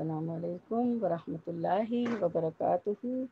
अल्लाम वरहमल वर्क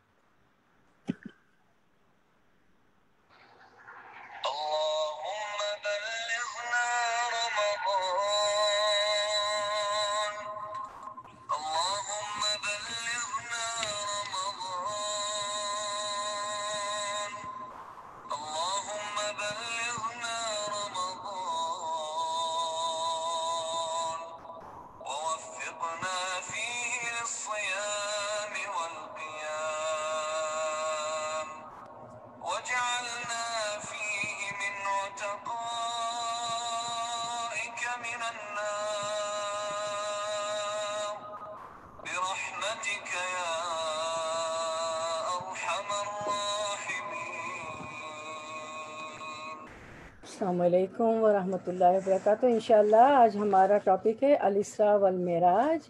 अलैक्म वरहमतुल्लाहि वबरकातु इंशाल्लाह आज हमारा टॉपिक है अलिसरा वल मेराज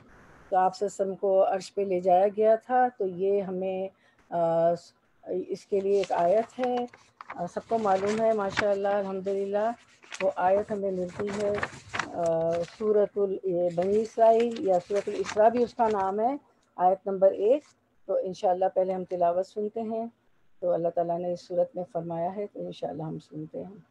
तो आप ससम को अर्श पे ले जाया गया था तो ये हमें आ, इसके लिए एक आयत है सबको मालूम है माशाल्लाह अल्हम्दुलिल्लाह वो आयत हमें मिलती है सूरतुल बनी इसराइल या सूरतुल इसरा भी उसका नाम है आयत नंबर एक तो इन पहले हम तिलावत सुनते हैं तो अल्लाह ताला ने इस सूरत में फ़रमाया है तो इन हम सुनते हैं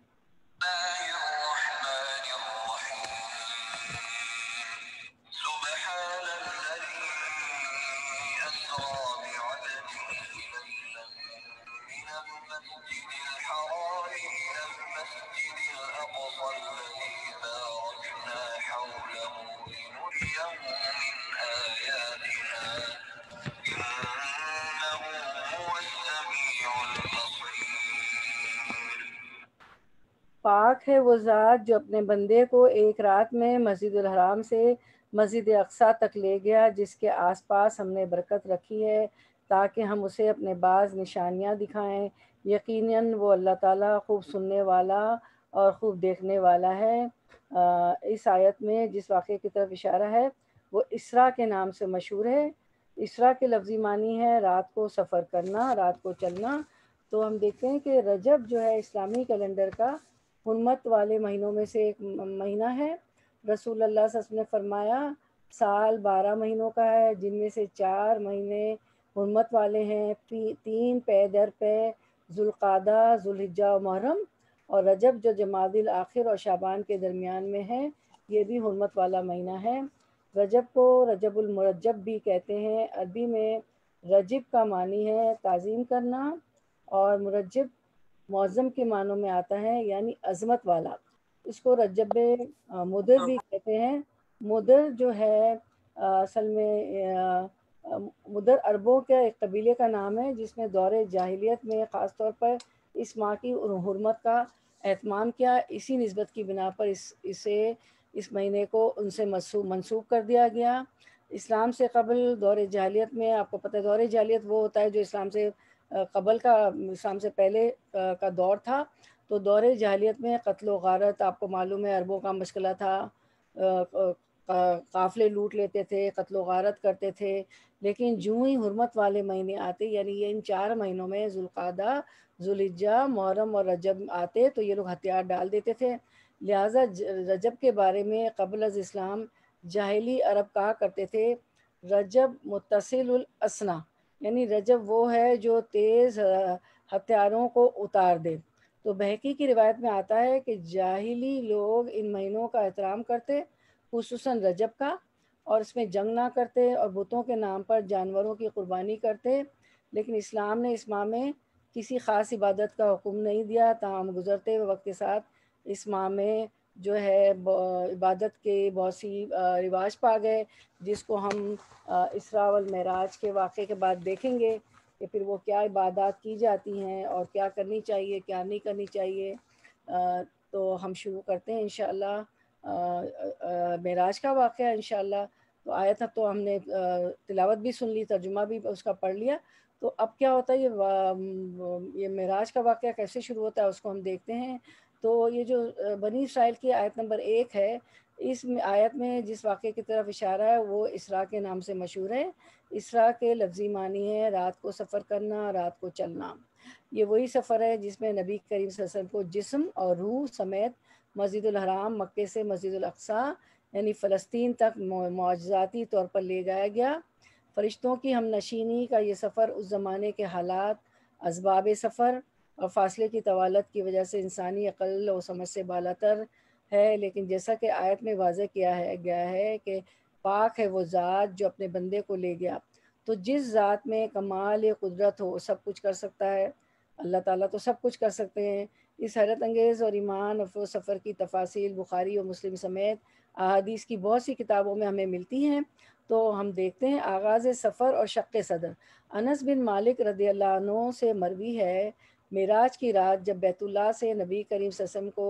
पाक है वो ज़ात जो अपने बंदे को एक रात में मस्जिद हराम से मस्जिद अक्सा तक ले गया जिसके आसपास हमने बरकत रखी है ताकि हम उसे अपने बाज़ निशानियाँ दिखाएं यकीनन वो अल्लाह ताला खूब सुनने वाला और खूब देखने वाला है आ, इस आयत में जिस वाक़े की तरफ इशारा है वो इसरा के नाम से मशहूर है इसरा के लफ्ज़ी मानी है रात को सफ़र करना रात को चलना तो हम देखते हैं कि रजब जो है इस्लामी कैलेंडर का हनमत वाले महीनों में से एक महीना है रसूल अल्लाह ने फरमाया साल बारह महीनों का है जिनमें से चार महीने हरमत वाले हैं तीन पे दर पे जुल्कादा जुल्हिजा और मुहर्रम और रजब जो जमादिल आखिर और शाबान के दरमियान में है ये भी हरमत वाला महीना है रजब को रजबुलमरजब भी कहते हैं अरबी में रजब का मानी है तज़ीम करना और मुरजब मौजम के मानों में आता है यानी अजमत वाला इसको रजब मुदर भी कहते हैं मुदर जो है असल में मुदर अरबों के एक कबीले का नाम है जिसने दौर जाहिलियत में ख़ास तौर पर इस माँ की हरमत का एहतमाम किया इसी नस्बत की बिना पर इस इसे इस महीने को उनसे मनसूख कर दिया गया इस्लाम से कबल दौर जाहलीत में आपको पता है दौर जाहलीत वो होता है जो इस्लाम से कबल का शाम से पहले का दौर था तो दौर जहलीत में कत्ल वारत आपको मालूम है अरबों का मशगला था काफ़ले लूट लेते थे कत्ल वारत करते थे लेकिन जूँ ही हरमत वाले महीने आते यानी ये इन चार महीनों में जुल्कादा जुलिजा मुहरम और रजब आते तो ये लोग हथियार डाल देते थे लिहाजा रजब के बारे में कबल इस्लाम जाहली अरब कहा करते थे रजब मुतसिल असना यानी रजब वो है जो तेज़ हथियारों को उतार दे तो बहकी की रिवायत में आता है कि जाहिली लोग इन महीनों का एहतराम करते खूस रजब का और इसमें जंग ना करते और बुतों के नाम पर जानवरों की कुर्बानी करते लेकिन इस्लाम ने इस माह में किसी ख़ास इबादत का हुक्म नहीं दिया तमाम गुज़रते वक्त के साथ इस माह में जो है इबादत के बहुत सी रिवाज पा गए जिसको हम इसरावल महराज के वाक़े के बाद देखेंगे कि फिर वो क्या इबादत की जाती हैं और क्या करनी चाहिए क्या नहीं करनी चाहिए तो हम शुरू करते हैं इन महराज का वाक़ इन तो आया था तो हमने तिलावत भी सुन ली तर्जुमा भी उसका पढ़ लिया तो अब क्या होता है ये ये महराज का वाक़ कैसे शुरू होता है उसको हम देखते हैं तो ये जो बनी इसराइल की आयत नंबर एक है इस आयत में जिस वाक़े की तरफ इशारा है वो इसरा के नाम से मशहूर है इसरा के लफ्ज़ी मानी है रात को सफ़र करना रात को चलना ये वही सफ़र है जिसमें नबी करीम वसल्लम को जिस्म और रूह समेत मस्जिद हराम मक्के से मस्जिद अक्सा यानी फ़लस्तीन तक मुआजाती तौर पर ले जाया गया फरिश्तों की हम नशीनी का ये सफ़र उस ज़माने के हालात इसबाब सफ़र और फासले की तवालत की वजह से इंसानी अकल और समझ से बालातर है लेकिन जैसा कि आयत में वाजह किया है गया है कि पाक है वो ज़ात जो अपने बंदे को ले गया तो जिस ज़ात में कमाल या कुदरत हो सब कुछ कर सकता है अल्लाह ताला तो सब कुछ कर सकते हैं इस हैरत अंगेज़ और ईमान अफो सफ़र की तफासिल बुखारी और मुस्लिम समेत अहदीस की बहुत सी किताबों में हमें मिलती हैं तो हम देखते हैं आगाज़ सफ़र और शक सदर अनस बिन मालिक रदी से मरवी है मेराज की रात जब बैतुल्ला से नबी करीम ससम को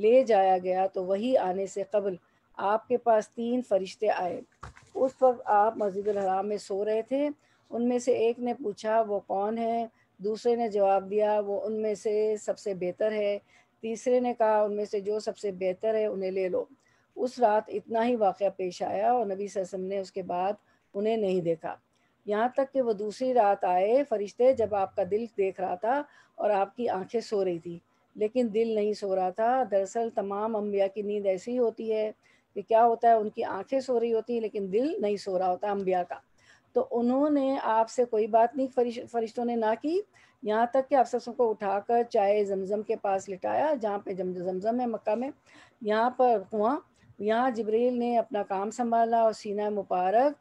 ले जाया गया तो वही आने से कबल आपके पास तीन फरिश्ते आए उस वक्त आप मस्जिद हराम में सो रहे थे उनमें से एक ने पूछा वो कौन है दूसरे ने जवाब दिया वो उनमें से सबसे बेहतर है तीसरे ने कहा उनमें से जो सबसे बेहतर है उन्हें ले लो उस रात इतना ही वाक़ पेश आया और नबी ससम ने उसके बाद उन्हें नहीं देखा यहाँ तक कि वो दूसरी रात आए फरिश्ते जब आपका दिल देख रहा था और आपकी आंखें सो रही थी लेकिन दिल नहीं सो रहा था दरअसल तमाम अम्बिया की नींद ऐसी ही होती है कि क्या होता है उनकी आंखें सो रही होती हैं लेकिन दिल नहीं सो रहा होता अम्बिया का तो उन्होंने आपसे कोई बात नहीं फरिश फरिश्तों ने ना की यहाँ तक कि आप सब सबको उठाकर चाय जमजम के पास लिटाया जहाँ पे जम जमजम है मक्का में यहाँ पर कुआँ यहाँ जबरील ने अपना काम संभाला और सीना मुबारक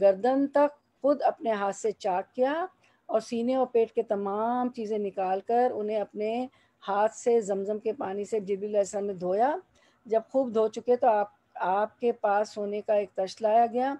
गर्दन तक खुद अपने हाथ से चाक किया और सीने और पेट के तमाम चीज़ें निकाल कर उन्हें अपने हाथ से जमजम के पानी से जबरीसम में धोया जब खूब धो चुके तो आप आपके पास सोने का एक तश लाया गया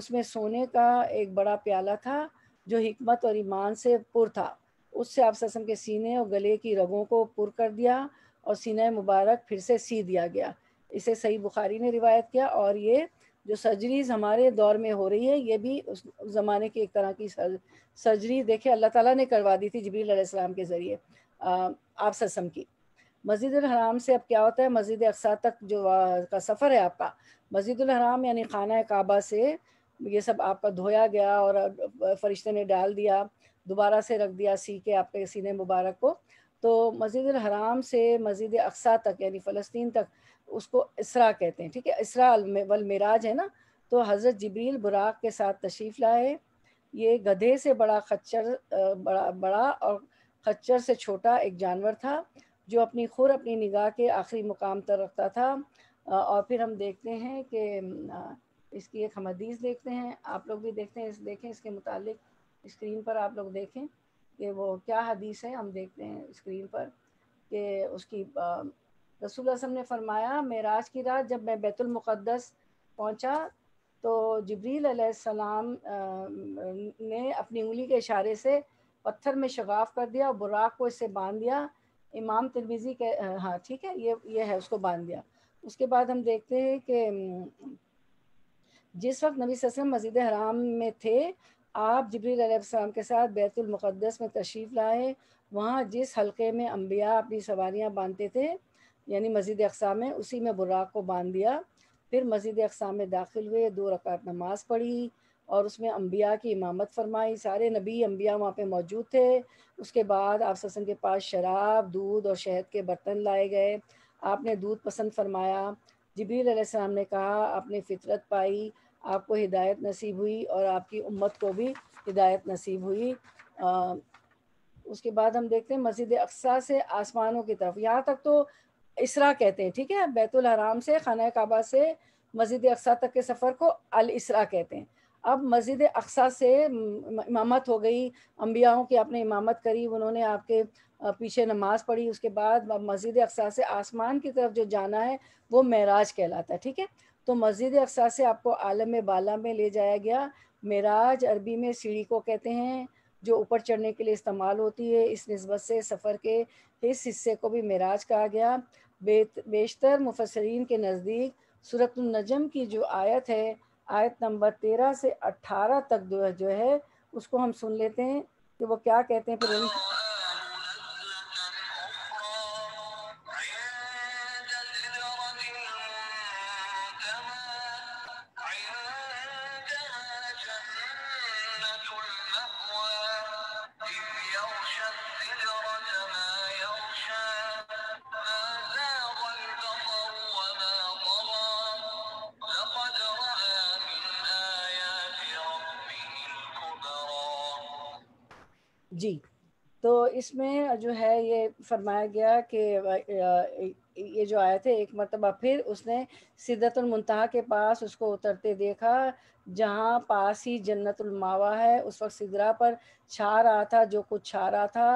उसमें सोने का एक बड़ा प्याला था जो हमत और ईमान से पुर था उससे आप ससम के सीने और गले की रगों को पुर कर दिया और सीना मुबारक फिर से सी दिया गया इसे सही बुखारी ने रिवायत किया और ये जो सर्जरीज हमारे दौर में हो रही है ये भी उस ज़माने की एक तरह की सर्जरी देखे अल्लाह ताला ने करवा दी थी जबील अलैहिस्सलाम के ज़रिए आप ससम की मस्जिद हराम से अब क्या होता है मस्जिद अक्सा तक जो का सफ़र है आपका मस्जिद हराम यानी खाना काबा से ये सब आपका धोया गया और फरिश्ते ने डाल दिया दोबारा से रख दिया सी के आपके सीने मुबारक को तो मस्जिद हराम से मस्जिद अक्सा तक यानी फ़लस्तीन तक उसको इसरा कहते हैं ठीक है इसरा वल मराज है ना तो हज़रत जबरील बुराक के साथ तशरीफ़ लाए ये गधे से बड़ा खच्चर बड़ा बड़ा और खच्चर से छोटा एक जानवर था जो अपनी खुर अपनी निगाह के आखिरी मुकाम तक रखता था और फिर हम देखते हैं कि इसकी एक हम हदीस देखते हैं आप लोग भी देखते हैं इस देखें इसके मुतालिक स्क्रीन पर आप लोग देखें कि वो क्या हदीस है हम देखते हैं स्क्रीन पर कि उसकी रसूल ने फरमाया मेराज की रात जब मैं बैतुल पहुँचा तो जबरील सलाम ने अपनी उंगली के इशारे से पत्थर में शगाफ कर दिया और बुराक को इससे बांध दिया इमाम तिरमिज़ी के हाँ ठीक है ये ये है उसको बांध दिया उसके बाद हम देखते हैं कि जिस वक्त नबी वसल्लम मस्जिद हराम में थे आप जबरीसम के साथ बैतुलमक़दस में तशरीफ़ लाए वहाँ जिस हलके में अम्बिया अपनी सवारियाँ बांधते थे यानी मस्जिद अकसा में उसी में बुराक को बांध दिया फिर मस्जिद अकसा में दाखिल हुए दो रकात नमाज पढ़ी और उसमें अम्बिया की इमामत फरमाई सारे नबी अम्बिया वहाँ पे मौजूद थे उसके बाद आप ससन के पास शराब दूध और शहद के बर्तन लाए गए आपने दूध पसंद फरमाया जबरील ने कहा आपने फितरत पाई आपको हिदायत नसीब हुई और आपकी उम्मत को भी हिदायत नसीब हुई आ, उसके बाद हम देखते हैं मस्जिद अक्सा से आसमानों की तरफ यहाँ तक तो इसरा कहते हैं ठीक है बैतुल हराम से खाना काबा से मस्जिद अक्सा तक के सफ़र को अल इसरा कहते हैं अब मस्जिद अक्सा से इमामत हो गई अम्बियाओं की आपने इमामत करी उन्होंने आपके पीछे नमाज पढ़ी उसके बाद मस्जिद अक्सा से आसमान की तरफ जो जाना है वो मेराज कहलाता है ठीक है तो मस्जिद अक्सा से आपको आलम बाला में ले जाया गया मेराज अरबी में सीढ़ी को कहते हैं जो ऊपर चढ़ने के लिए इस्तेमाल होती है इस नस्बत से सफ़र के इस हिस्से को भी मेराज कहा गया बेशतर मुफसरीन के नज़दीक सूरत नजम की जो आयत है आयत नंबर तेरह से अट्ठारह तक जो है जो है उसको हम सुन लेते हैं कि वो क्या कहते हैं फिर इसमें जो है ये फरमाया गया कि ये जो आए थे एक मरतबा फिर उसने सिद्धतुलमतहा के पास उसको उतरते देखा जहाँ पास ही जन्नतुलमावा है उस वक्त सिदरा पर छा रहा था जो कुछ छा रहा था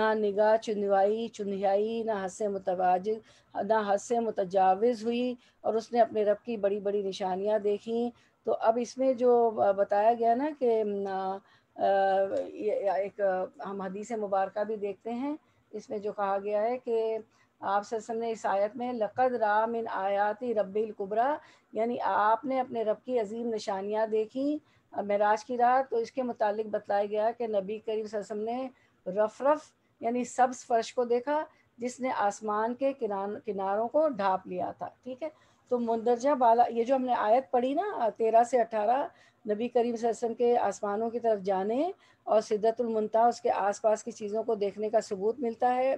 ना निगाह चुनवाई चुनियाई ना हंस मुतवाज ना हंस मुतजावज़ हुई और उसने अपने रब की बड़ी बड़ी निशानियाँ देखी तो अब इसमें जो बताया गया ना कि एक हम हदीस मुबारक भी देखते हैं इसमें जो कहा गया है कि आप सरसम ने इस आयत में लक़द राम इन आयाती रब्बिलकुबरा यानी आपने अपने रब की अजीम निशानियाँ देखी महराज की रात तो इसके मुतालिक बताया गया कि नबी करीब सरसम ने रफ रफ यानी सब्ज फर्श को देखा जिसने आसमान के किनार किनारों को ढाँप लिया था ठीक है तो मंदरजा बाला ये जो हमने आयत पढ़ी ना तेरह से अठारह नबी करीम वसल्लम के आसमानों की तरफ जाने और सिद्धतुलमनता उसके आसपास की चीज़ों को देखने का सबूत मिलता है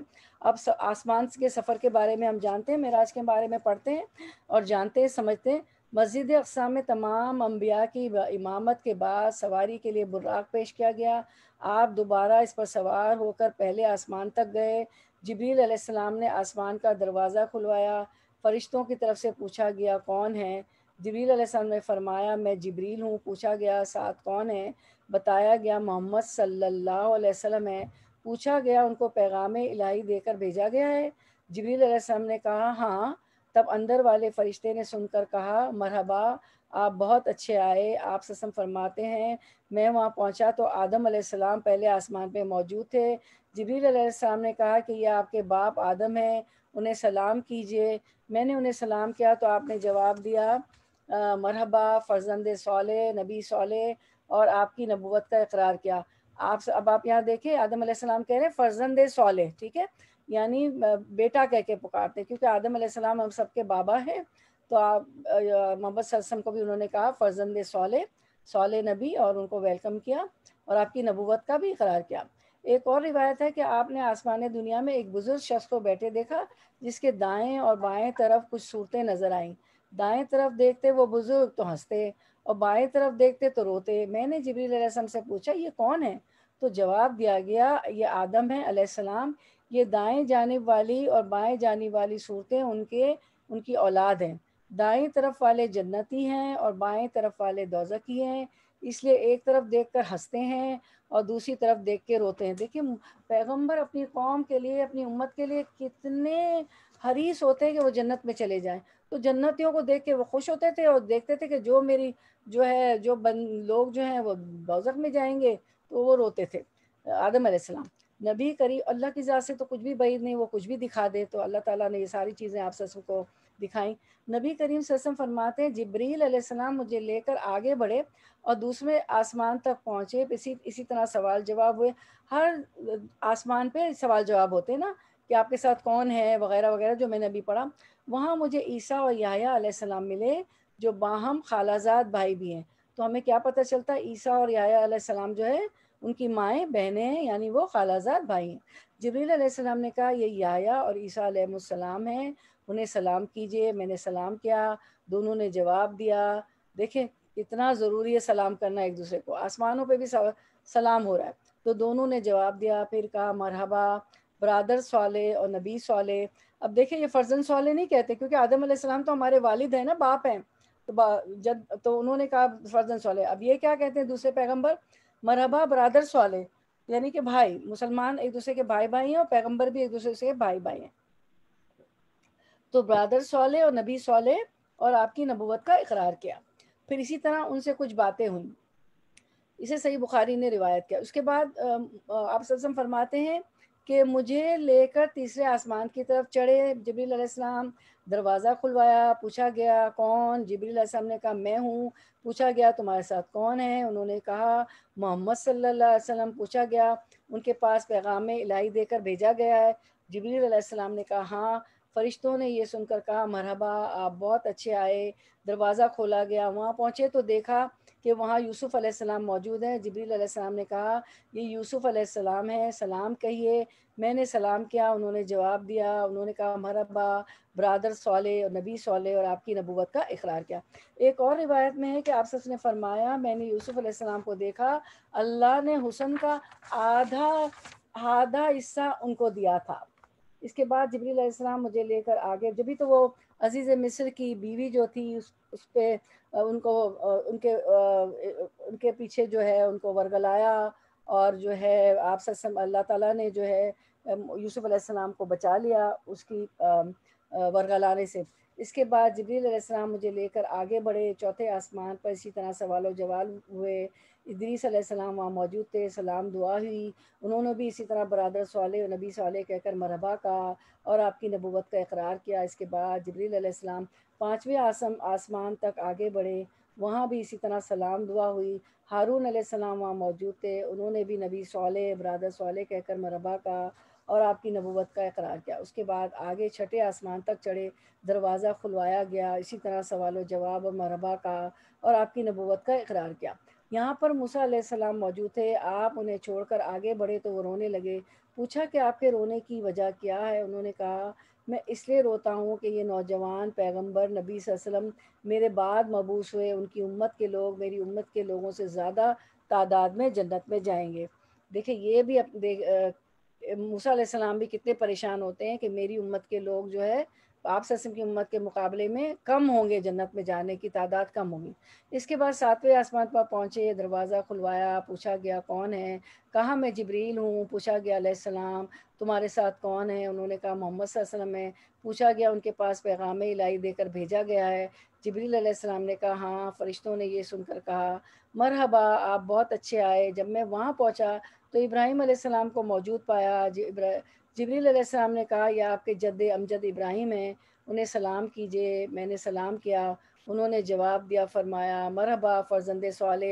अब आसमान के सफ़र के बारे में हम जानते हैं महराज के बारे में पढ़ते हैं और जानते हैं समझते हैं मस्जिद अकसा में तमाम अम्बिया की इमामत के बाद सवारी के लिए बुराक पेश किया गया आप दोबारा इस पर सवार होकर पहले आसमान तक गए जबरील अलैहिस्सलाम ने आसमान का दरवाज़ा खुलवाया फरिश्तों की तरफ से पूछा गया कौन है जबरील ने फरमाया मैं जबरील हूँ पूछा गया साथ कौन है बताया गया मोहम्मद सल्लल्लाहु अलैहि वसल्लम है पूछा गया उनको पैगाम इलाही देकर भेजा गया है जबरील ने कहा हाँ तब अंदर वाले फरिश्ते ने सुनकर कहा मरहबा आप बहुत अच्छे आए आप ससम फरमाते हैं मैं वहाँ पहुँचा तो आदम सलाम पहले आसमान पे मौजूद थे जबरील सलाम ने कहा कि ये आपके बाप आदम हैं उन्हें सलाम कीजिए मैंने उन्हें सलाम किया तो आपने जवाब दिया मरहबा फ़र्जंद सोल नबी सौल और आपकी नबूत का इकरार किया आप अब आप यहाँ देखें आदम सलाम कह रहे हैं फ़र्जंद सोल ठीक है यानी बेटा कह के पुकारते क्योंकि आदम सलाम हम सबके बाबा हैं तो आप मोहम्मद सरसम को भी उन्होंने कहा फ़र्जंद सोल सोल नबी और उनको वेलकम किया और आपकी नबूत का भी इकरार किया एक और रिवायत है कि आपने आसमान दुनिया में एक बुजुर्ग शख्स को बैठे देखा जिसके दाएं और बाएं तरफ कुछ सूरतें नजर आईं दाएं तरफ देखते वो बुजुर्ग तो हंसते और बाएं तरफ देखते तो रोते मैंने जबरील से पूछा ये कौन है तो जवाब दिया गया ये आदम है अलैहिस्सलाम ये दाएं जानब वाली और बाएं जानब वाली सूरतें उनके उनकी औलाद हैं दाएं तरफ वाले जन्नती हैं और बाएं तरफ वाले दोजकी हैं इसलिए एक तरफ देखकर हंसते हैं और दूसरी तरफ देख के रोते हैं देखिए पैगंबर अपनी कौम के लिए अपनी उम्मत के लिए कितने हरीस होते हैं कि वो जन्नत में चले जाएं तो जन्नतियों को देख के वो खुश होते थे और देखते थे कि जो मेरी जो है जो बन लोग जो हैं वो दोजक में जाएंगे तो वो रोते थे आदम आसमाम नबी करी अल्लाह की ज़ात से तो कुछ भी बईद नहीं वो कुछ भी दिखा दे तो अल्लाह ताला ने ये सारी चीज़ें आप ससम को दिखाई नबी करीम ससम फरमाते हैं जबरील अलैहिस्सलाम मुझे लेकर आगे बढ़े और दूसरे आसमान तक पहुँचे इसी इसी तरह सवाल जवाब हुए हर आसमान पे सवाल जवाब होते हैं ना कि आपके साथ कौन है वगैरह वगैरह जो मैंने अभी पढ़ा वहाँ मुझे ईसा और याया सलाम मिले जो बाहम ख़ालाजाद भाई भी हैं तो हमें क्या पता चलता है ईसा और याया सलाम जो है उनकी माएँ बहनें हैं यानी वो खालाजाद भाई हैं जबरील सलाम ने कहा ये याया और ईसा सलाम हैं उन्हें सलाम कीजिए मैंने सलाम किया दोनों ने जवाब दिया देखें कितना ज़रूरी है सलाम करना एक दूसरे को आसमानों पे भी सलाम हो रहा है तो दोनों ने जवाब दिया फिर कहा मरहबा बरदर साले और नबी साले अब देखें ये फर्जन साले नहीं कहते क्योंकि आदम सलाम तो हमारे वालिद हैं ना बाप हैं तो बा, जद तो उन्होंने कहा फर्जन साले अब ये क्या कहते हैं दूसरे पैगम्बर मरहबा बरदर साले यानी कि भाई मुसलमान एक दूसरे के भाई भाई हैं और पैगम्बर भी एक दूसरे के भाई भाई हैं तो ब्रादर सोले और नबी सोले और आपकी नबूवत का इकरार किया फिर इसी तरह उनसे कुछ बातें हुई इसे सही बुखारी ने रिवायत किया उसके बाद आप सल्सम फरमाते हैं कि मुझे लेकर तीसरे आसमान की तरफ चढ़े जबरील दरवाज़ा खुलवाया पूछा गया कौन जबरी ने कहा मैं हूँ पूछा गया तुम्हारे साथ कौन है उन्होंने कहा मोहम्मद सल्लल्लाहु अलैहि वसल्लम पूछा गया उनके पास पैगाम इलाही देकर भेजा गया है जबरी सलाम ने कहा हाँ फरिश्तों ने यह सुनकर कहा मरहबा आप बहुत अच्छे आए दरवाज़ा खोला गया वहाँ पहुँचे तो देखा कि वहाँ यूसुफ़ अलैहिस्सलाम मौजूद हैं जबरील अलैहिस्सलाम ने कहा ये यूसुफ़ अलैहिस्सलाम है सलाम कहिए मैंने सलाम किया उन्होंने जवाब दिया उन्होंने कहा मरबा ब्रादर सोले और नबी सोले और आपकी नबूवत का इकरार किया एक और रिवायत में है कि आप ने फरमाया मैंने यूसुफ़ अलैहिस्सलाम को देखा अल्लाह ने हुसन का आधा आधा हिस्सा उनको दिया था इसके बाद जबरी मुझे लेकर आगे जब भी तो वो अजीज़ मिस्र की बीवी जो थी उस उस पर उनको उनके उनके पीछे जो है उनको वर्गलाया और जो है आप अल्लाह ताला ने जो है यूसुफ अलैहिस्सलाम को बचा लिया उसकी वर्गलाने से इसके बाद जबरील मुझे लेकर आगे बढ़े चौथे आसमान पर इसी तरह सवाल व जवाब हुए इदरीस वहाँ मौजूद थे सलाम दुआ हुई उन्होंने भी इसी तरह बरदर साल नबी सवाल कहकर मरहबा कहा और आपकी नबूत का इकरार किया इसके बाद जबरील पाँचवें आसम आसमान तक आगे बढ़े वहाँ भी इसी तरह सलाम दुआ हुई हारून सलाम वहाँ मौजूद थे उन्होंने भी नबी सोले बरदर सोले कहकर मरबा का और आपकी नबूवत का इकरार किया उसके बाद आगे छठे आसमान तक चढ़े दरवाज़ा खुलवाया गया इसी तरह सवाल व जवाब और मरबा का और आपकी नबूवत का इकरार किया यहाँ पर मूसा सलाम मौजूद थे आप उन्हें छोड़कर आगे बढ़े तो वो रोने लगे पूछा कि आपके रोने की वजह क्या है उन्होंने कहा मैं इसलिए रोता हूँ कि ये नौजवान पैगंबर नबी वसल्लम मेरे बाद मबूस हुए उनकी उम्मत के लोग मेरी उम्मत के लोगों से ज़्यादा तादाद में जन्नत में जाएंगे देखिए ये भी मूसा सलाम भी कितने परेशान होते हैं कि मेरी उम्मत के लोग जो है आप ससम की उम्मत के मुकाबले में कम होंगे जन्नत में जाने की तादाद कम होगी इसके बाद सातवें आसमान पर पहुँचे दरवाज़ा खुलवाया पूछा गया कौन है कहा मैं जबरील हूँ पूछा गया सलाम तुम्हारे साथ कौन है उन्होंने कहा मोहम्मद सलम है पूछा गया उनके पास पैगाम इलाही देकर भेजा गया है जबरील सलाम ने कहा हाँ फरिश्तों ने यह सुनकर कहा मरहबा आप बहुत अच्छे आए जब मैं वहाँ पहुँचा तो इब्राहिम सलाम को मौजूद पाया जबरील सलाम ने कहा यह आपके जद अमजद इब्राहिम हैं उन्हें सलाम कीजिए मैंने सलाम किया उन्होंने जवाब दिया फरमाया मरहबा फर्जंद साल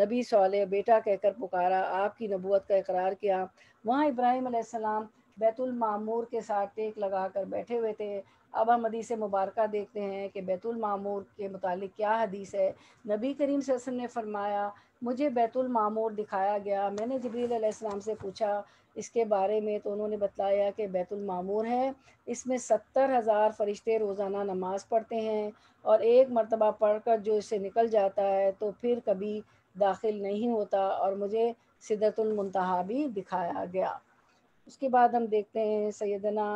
नबी साल बेटा कहकर पुकारा आपकी नबूत का इकरार किया वहाँ इब्राहिम सलाम बैतुल मामूर के साथ टेक लगा कर बैठे हुए थे अब हम हदीस मुबारक देखते हैं कि बैतुल मामूर के मुतालिक क्या हदीस है नबी करीम वसम ने फरमाया मुझे बैतुल मामूर दिखाया गया मैंने जबरील से पूछा इसके बारे में तो उन्होंने बताया कि बैतुल मामूर है इसमें सत्तर हज़ार फरिश्ते रोज़ाना नमाज़ पढ़ते हैं और एक मरतबा पढ़ कर जो इससे निकल जाता है तो फिर कभी दाखिल नहीं होता और मुझे सिदतुलमतहा भी दिखाया गया उसके बाद हम देखते हैं सैदना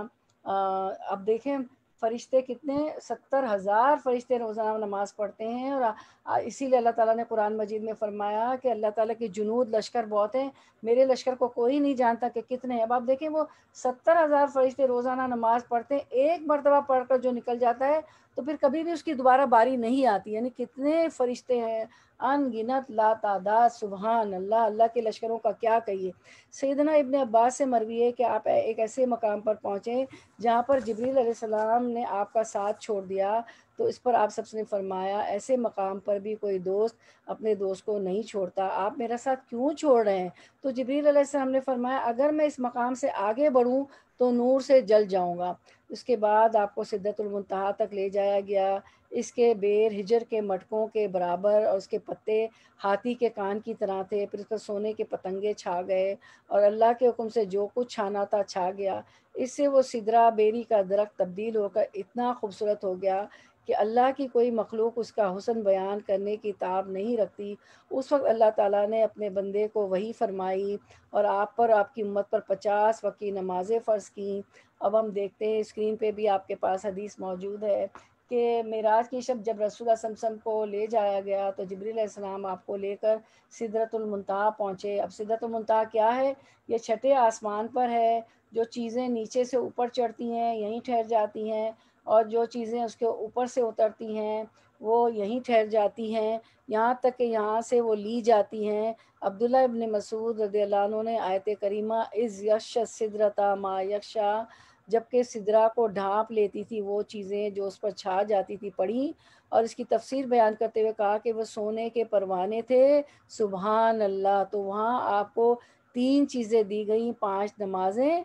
अब देखें फरिश्ते कितने सत्तर हज़ार फरिश्ते रोज़ाना नमाज़ पढ़ते हैं और इसीलिए अल्लाह ताला ने कुरान मजीद में फरमाया कि अल्लाह ताला के जुनूद लश्कर बहुत हैं मेरे लश्कर को कोई नहीं जानता कि कितने हैं अब आप देखें वो सत्तर हज़ार फरिश्ते रोज़ाना नमाज़ पढ़ते हैं एक मरतबा पढ़ कर जो निकल जाता है तो फिर कभी भी उसकी दोबारा बारी नहीं आती यानी कितने फरिश्ते हैं अनगिनत ला तादा सुबहान अल्लाह अल्लाह के लश्करों का क्या कहिए सैदना इबन अब्बास से मरवी है कि आप एक ऐसे मकाम पर पहुँचे जहाँ पर जबरील सलाम ने आपका साथ छोड़ दिया तो इस पर आप सबसे ने फरमाया ऐसे मकाम पर भी कोई दोस्त अपने दोस्त को नहीं छोड़ता आप मेरा साथ क्यों छोड़ रहे हैं तो जबरील ने फरमाया अगर मैं इस मकाम से आगे बढ़ूँ तो नूर से जल जाऊँगा उसके बाद आपको सिद्धतुलमतहा तक ले जाया गया इसके बेर हिजर के मटकों के बराबर और उसके पत्ते हाथी के कान की तरह थे फिर उस पर सोने के पतंगे छा गए और अल्लाह के हुक्म से जो कुछ छाना था छा गया इससे वो सिदरा बेरी का दरख्त तब्दील होकर इतना खूबसूरत हो गया कि अल्लाह की कोई मखलूक उसका हुसन बयान करने की ताब नहीं रखती उस वक्त अल्लाह ताला ने अपने बंदे को वही फरमाई और आप पर आपकी उम्मत पर पचास वक्त की नमाज़ें फ़र्ज की अब हम देखते हैं स्क्रीन पे भी आपके पास हदीस मौजूद है कि मेराज की शब जब रसूल समसम को ले जाया गया तो जबरीसम आपको लेकर सिदरतुलमतहा पहुँचे अब सिदरतुलमतहा क्या है ये छठे आसमान पर है जो चीज़ें नीचे से ऊपर चढ़ती हैं यहीं ठहर जाती हैं और जो चीज़ें उसके ऊपर से उतरती हैं वो यहीं ठहर जाती हैं यहाँ तक कि यहाँ से वो ली जाती हैं अब्दुल्ला इबन मसूद रदील्ला ने आयत करीमा इज़ यक्ष सिदरता मा यक्षा जबकि सिदरा को ढांप लेती थी वो चीज़ें जो उस पर छा जाती थी पड़ी और इसकी तफसीर बयान करते हुए कहा कि वो सोने के परवाने थे सुबहान अल्लाह तो वहाँ आपको तीन चीज़ें दी गई पांच नमाजें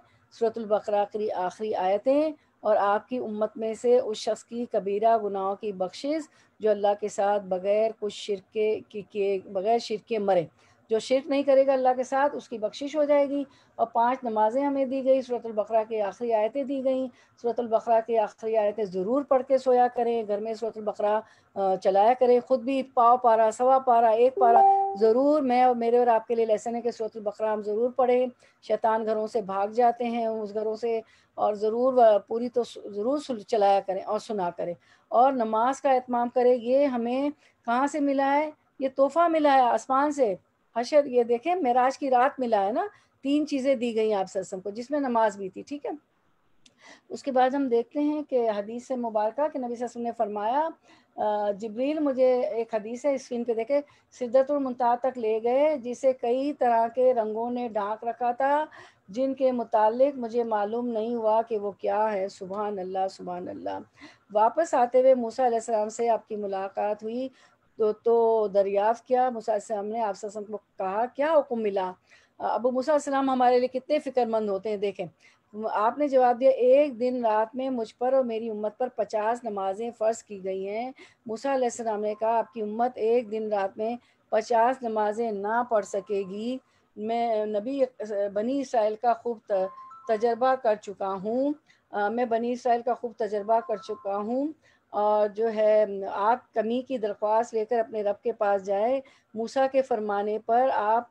बकरा की आखिरी आयतें और आपकी उम्मत में से उस शख्स की कबीरा गुनाहों की बख्शिश जो अल्लाह के साथ बग़ैर कुछ शिरके की किए बग़ैर शिरके मरे जो शिरक नहीं करेगा अल्लाह के साथ उसकी बख्शिश हो जाएगी और पांच नमाजें हमें दी गई सूरत बकरा की आखिरी आयतें दी गई सूरत बकरा की आखिरी आयतें ज़रूर पढ़ के सोया करें घर में सूरत बकरा चलाया करें ख़ुद भी पाव पारा सवा पारा एक पारा ज़रूर मैं और मेरे और आपके लिए लेसन है कि सूरत बकरा हम ज़रूर पढ़ें शैतान घरों से भाग जाते हैं उस घरों से और ज़रूर पूरी तो ज़रूर चलाया करें और सुना करें और नमाज का अहतमाम करें ये हमें कहाँ से मिला है ये तोहफ़ा मिला है आसमान से हर्षद ये देखें महराज की रात मिला है ना तीन चीज़ें दी गई आप सत्संग को जिसमें नमाज भी थी ठीक है उसके बाद हम देखते हैं कि हदीस मुबारक के नबी वसल्लम ने फरमाया जबरील मुझे एक हदीस है स्क्रीन पे देखे सिद्धतुलमता तक ले गए जिसे कई तरह के रंगों ने ढांक रखा था जिनके मुतालिक मुझे मालूम नहीं हुआ कि वो क्या है सुबह अल्लाह सुबह अल्लाह वापस आते हुए मूसा सलाम से आपकी मुलाकात हुई तो तो दरियाफ़ किया मूसा ने आप को कहा क्या हुक्म मिला अबू मूसा हमारे लिए कितने फ़िक्रमंद होते हैं देखें आपने जवाब दिया एक दिन रात में मुझ पर और मेरी उम्मत पर पचास नमाजें फ़र्ज की गई हैं मूसा ने कहा आपकी उम्मत एक दिन रात में पचास नमाजें ना पढ़ सकेगी मैं नबी बनी इसराइल का खूब तजर्बा कर चुका हूँ मैं बनी इसराइल का खूब तजर्बा कर चुका हूँ और जो है आप कमी की दरख्वास्त लेकर अपने रब के पास जाए मूसा के फरमाने पर आप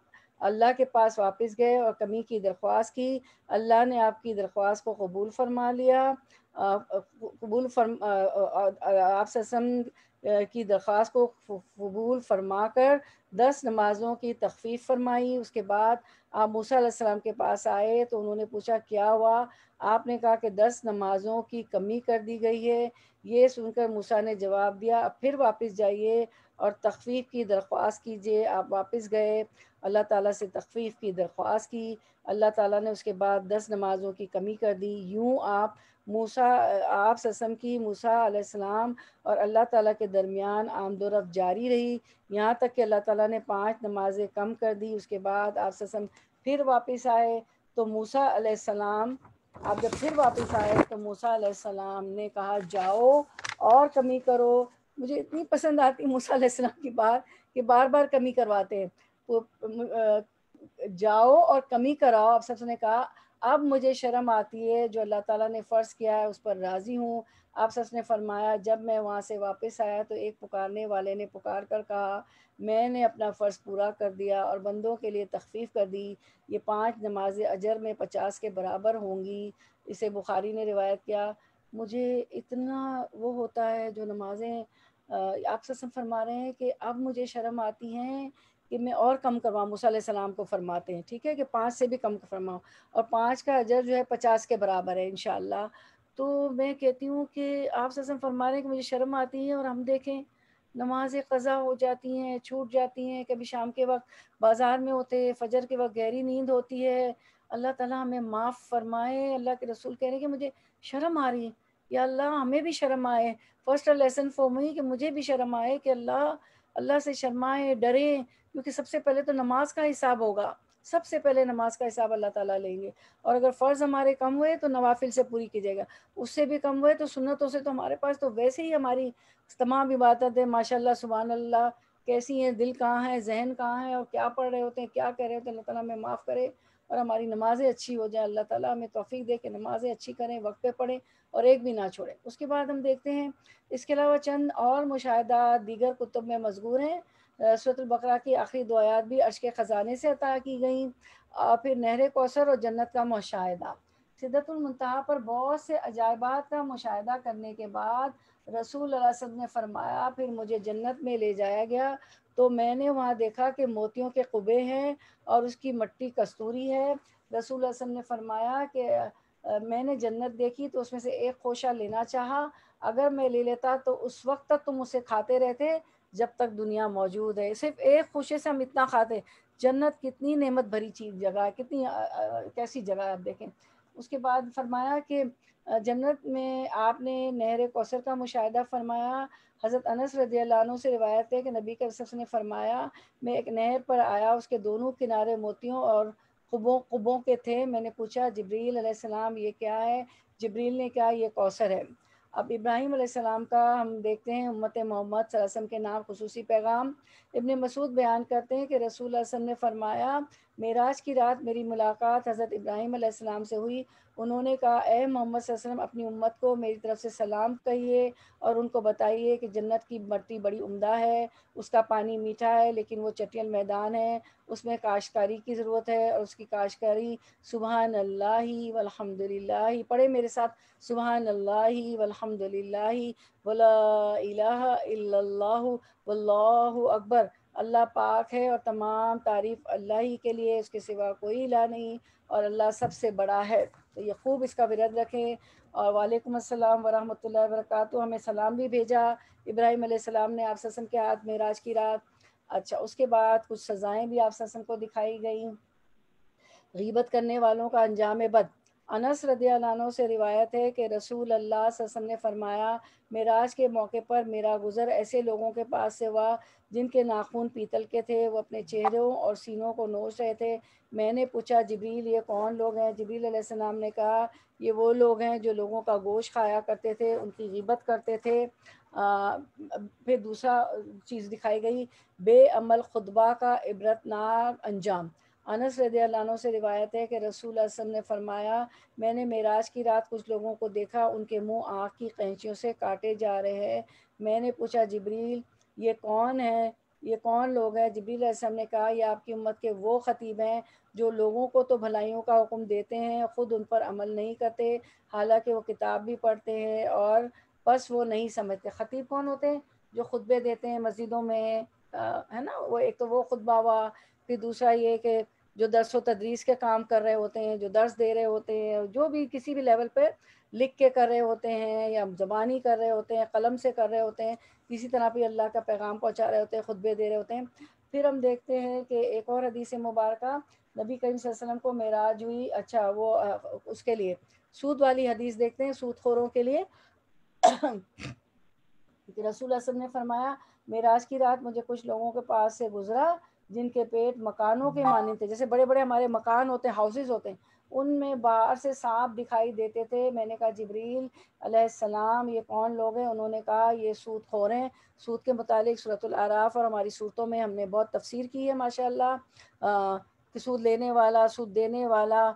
अल्लाह के पास वापस गए और कमी की दरख्वास्त की अल्लाह ने आपकी दरख्वास्त को कबूल फरमा लिया कबूल फरम आप की दरख्वास्त को कबूल फरमा कर दस नमाज़ों की तखफीफ फरमाई उसके बाद आप मूसा सलाम के पास आए तो उन्होंने पूछा क्या हुआ आपने कहा कि दस नमाज़ों की कमी कर दी गई है ये सुनकर मूसा ने जवाब दिया अब फिर वापस जाइए और तखफीफ की दरख्वास्त कीजिए आप वापस गए अल्लाह ताला से तखफीफ की दरख्वास्त की अल्लाह ताला ने उसके बाद दस नमाज़ों की कमी कर दी यूँ आप मूसा आप ससम की मूसा अलैहिस्सलाम और अल्लाह ताला के दरमियान आमदोरफ़ जारी रही यहाँ तक कि अल्लाह ताला ने पांच नमाज़ें कम कर दी उसके बाद आप ससम फिर वापस आए तो मूसा अलैहिस्सलाम आप जब फिर वापस आए तो मूसा अलैहिस्सलाम ने कहा जाओ और कमी करो मुझे इतनी पसंद आती मूसा की बात कि बार बार कमी करवाते हैं वो जाओ और कमी कराओ आप सबसे कहा अब मुझे शर्म आती है जो अल्लाह ताला ने फ़र्ज़ किया है उस पर राज़ी हूँ आप सच ने फरमाया जब मैं वहाँ से वापस आया तो एक पुकारने वाले ने पुकार कर कहा मैंने अपना फ़र्ज़ पूरा कर दिया और बंदों के लिए तखफीफ कर दी ये पांच नमाज अजर में पचास के बराबर होंगी इसे बुखारी ने रिवायत किया मुझे इतना वो होता है जो नमाजें आप सब फरमा रहे हैं कि अब मुझे शर्म आती हैं कि मैं और कम करवाऊँ मूसा सलाम को फरमाते हैं ठीक है कि पाँच से भी कम फरमाऊँ और पाँच का अजर जो है पचास के बराबर है इन तो मैं कहती हूँ कि आप ससम फरमा रहे हैं कि मुझे शर्म आती है और हम देखें नमाजें क़ज़ा हो जाती हैं छूट जाती हैं कभी शाम के वक्त बाज़ार में होते फजर के वक्त गहरी नींद होती है अल्लाह ताला हमें माफ़ फरमाए अल्लाह के रसूल कह रहे हैं कि मुझे शर्म आ रही है या अल्लाह हमें भी शर्म आए फर्स्ट लेसन फॉर मी कि मुझे भी शर्म आए कि अल्लाह अल्लाह से शर्माए डरे क्योंकि सबसे पहले तो नमाज का हिसाब होगा सबसे पहले नमाज का हिसाब अल्लाह ताला लेंगे और अगर फ़र्ज़ हमारे कम हुए तो नवाफिल से पूरी की जाएगा उससे भी कम हुए तो सुन्नतों से तो हमारे पास तो वैसे ही हमारी तमाम इबादत है माशाल्लाह सुबहान अल्लाह कैसी हैं दिल कहाँ है जहन कहाँ है और क्या पढ़ रहे होते हैं क्या कह रहे होते हैं अल्लाह तला हमें माफ़ करे और हमारी नमाज़ें अच्छी हो जाए अल्लाह ताला हमें तोफ़ी दे के नमाज़ें अच्छी करें वक्त पे पढ़ें और एक भी ना छोड़ें उसके बाद हम देखते हैं इसके अलावा चंद और मुशाह दीगर कुतुब में मजबूर हैं सूरतबकरा की आखिरी दुआयात भी अर्श के ख़जाने से अता की गई और फिर नहर कौसर और जन्नत का मुशाह सिद्धतुलमतहा पर बहुत से अजायबात का मुशाह करने के बाद रसूल ने फरमाया फिर मुझे जन्नत में ले जाया गया तो मैंने वहाँ देखा कि मोतियों के कुबे हैं और उसकी मट्टी कस्तूरी है रसूल वसम ने फरमाया कि मैंने जन्नत देखी तो उसमें से एक खोशा लेना चाहा अगर मैं ले लेता तो उस वक्त तक तुम उसे खाते रहते जब तक दुनिया मौजूद है सिर्फ एक खुशे से हम इतना खाते जन्नत कितनी नेमत भरी चीज़ जगह कितनी आ, आ, कैसी जगह आप देखें उसके बाद फरमाया कि जन्नत में आपने नहर कौसर का मुशाह फरमाया हज़रत अनस रजील्ला से रिवायत है कि नबी कर ने फरमाया मैं एक नहर पर आया उसके दोनों किनारे मोतियों और खुबों खुबों के थे मैंने पूछा जबरील सलाम ये क्या है जबरील ने कहा यह कौसर है अब इब्राहिम सलाम का हम देखते हैं उम्मत मोहम्मद वसम के नाम खसूसी पैगाम इबन मसूद बयान करते हैं कि रसूल ने फरमाया मेराज की रात मेरी मुलाकात हज़रत इब्राहिम सलाम से हुई उन्होंने कहा ए मोहम्मद वसल्लम अपनी उम्मत को मेरी तरफ से सलाम कहिए और उनको बताइए कि जन्नत की मट्टी बड़ी उम्दा है उसका पानी मीठा है लेकिन वो चटियल मैदान है उसमें काशकारी की ज़रूरत है और उसकी काशकारी सुबह अल्लाह वलहमदिल्ला पढ़े मेरे साथ सुबह अल्लाह वलहमदिल्ला वला अकबर अल्लाह पाक है और तमाम तारीफ़ अल्लाह ही के लिए उसके सिवा कोई इला नहीं और अल्लाह सबसे बड़ा है तो ये खूब इसका विरद रखें और वालेकुम अस्सलाम वरहमतुल्लाहि वरकत हमें सलाम भी भेजा इब्राहिम सलाम ने आप ससम के हाथ मेराज की रात अच्छा उसके बाद कुछ सज़ाएँ भी आप ससम को दिखाई गई गीबत करने वालों का अंजाम बद अनस रदियालानो से रिवायत है कि रसूल अल्लाह ससम ने फरमाया मेराज के मौके पर मेरा गुज़र ऐसे लोगों के पास से हुआ जिनके नाखून पीतल के थे वो अपने चेहरों और सीनों को नोच रहे थे मैंने पूछा जबरील ये कौन लोग हैं जबरील सलाम ने कहा ये वो लोग हैं जो लोगों का गोश खाया करते थे उनकी गिबत करते थे आ, फिर दूसरा चीज़ दिखाई गई बेअमल खुतबा का इबरतनाक अंजाम अनस रदियाल्लानो से रिवायत है कि रसूल असम ने फरमाया मैंने मेराज की रात कुछ लोगों को देखा उनके मुंह आँख की कैंचियों से काटे जा रहे हैं मैंने पूछा जबरील ये कौन है ये कौन लोग हैं जबरील असम ने कहा यह आपकी उम्मत के वो ख़तीब हैं जो लोगों को तो भलाइयों का हुक्म देते हैं ख़ुद उन पर अमल नहीं करते हालांकि वो किताब भी पढ़ते हैं और बस वो नहीं समझते ख़तीब कौन होते हैं जो खुतबे देते हैं मस्जिदों में आ, है ना वो एक तो वो खुतबा हुआ फिर दूसरा ये कि जो दर्स व तदरीस के काम कर रहे होते हैं जो दर्स दे रहे होते हैं जो भी किसी भी लेवल पर लिख के कर रहे होते हैं या ज़बानी कर रहे होते हैं कलम से कर रहे होते हैं किसी तरह भी अल्लाह का पैगाम पहुँचा रहे होते हैं खुतबे दे रहे होते हैं फिर हम देखते हैं कि एक और हदीस मुबारक नबी करीम वसल्लम को मेराज हुई अच्छा वो उसके लिए सूद वाली हदीस देखते हैं सूद खोरों के लिए रसूल ने फरमाया मेराज की रात मुझे कुछ लोगों के पास से गुजरा जिनके पेट मकानों के माने थे जैसे बड़े बड़े हमारे मकान होते हैं हाउसेज होते हैं उनमें बाहर से सांप दिखाई देते थे मैंने कहा जबरील अलैहिस्सलाम ये कौन लोग हैं उन्होंने कहा ये सूद खोर हैं सूद के मुतालिक सूरतुल आराफ और हमारी सूरतों में हमने बहुत तफसीर की है माशाल्लाह कि सूद लेने वाला सूद देने वाला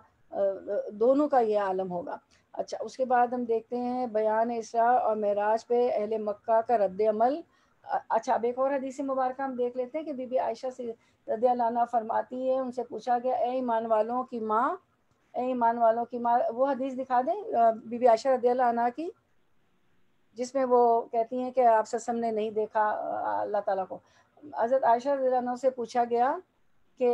दोनों का ये आलम होगा अच्छा उसके बाद हम देखते हैं बयान इसरा और महराज पे अहल मक्का का रद्द अमल अच्छा अब एक और हदीस मुबारक हम देख लेते हैं कि बीबी आयशा से रदियालाना फरमाती है उनसे पूछा गया ए ईमान वालों की माँ ए ईमान वालों की माँ वो हदीस दिखा दें बीबी आयशा रदियालाना की जिसमें वो कहती हैं कि आप ससम ने नहीं देखा अल्लाह ताला को हज़रत आयशा रदियालाना से पूछा गया कि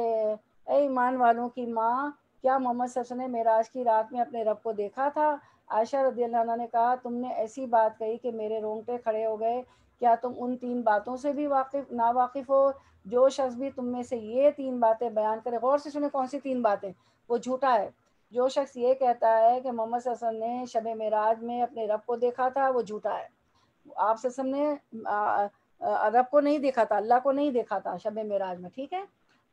ए ईमान वालों की माँ क्या मोहम्मद ससम ने मेराज की रात में अपने रब को देखा था आशा अल्लाह ने कहा तुमने ऐसी बात कही कि मेरे रोंगटे खड़े हो गए क्या तुम उन तीन बातों से भी वाकिफ ना वाकिफ हो जो शख्स भी तुम में से ये तीन बातें बयान करे गौर से सुने कौन सी तीन बातें वो झूठा है जो शख्स ये कहता है कि मोहम्मद हसन ने शब मराज में अपने रब को देखा था वो झूठा है आप ससम ने रब को नहीं देखा था अल्लाह को नहीं देखा था शब मराज में ठीक है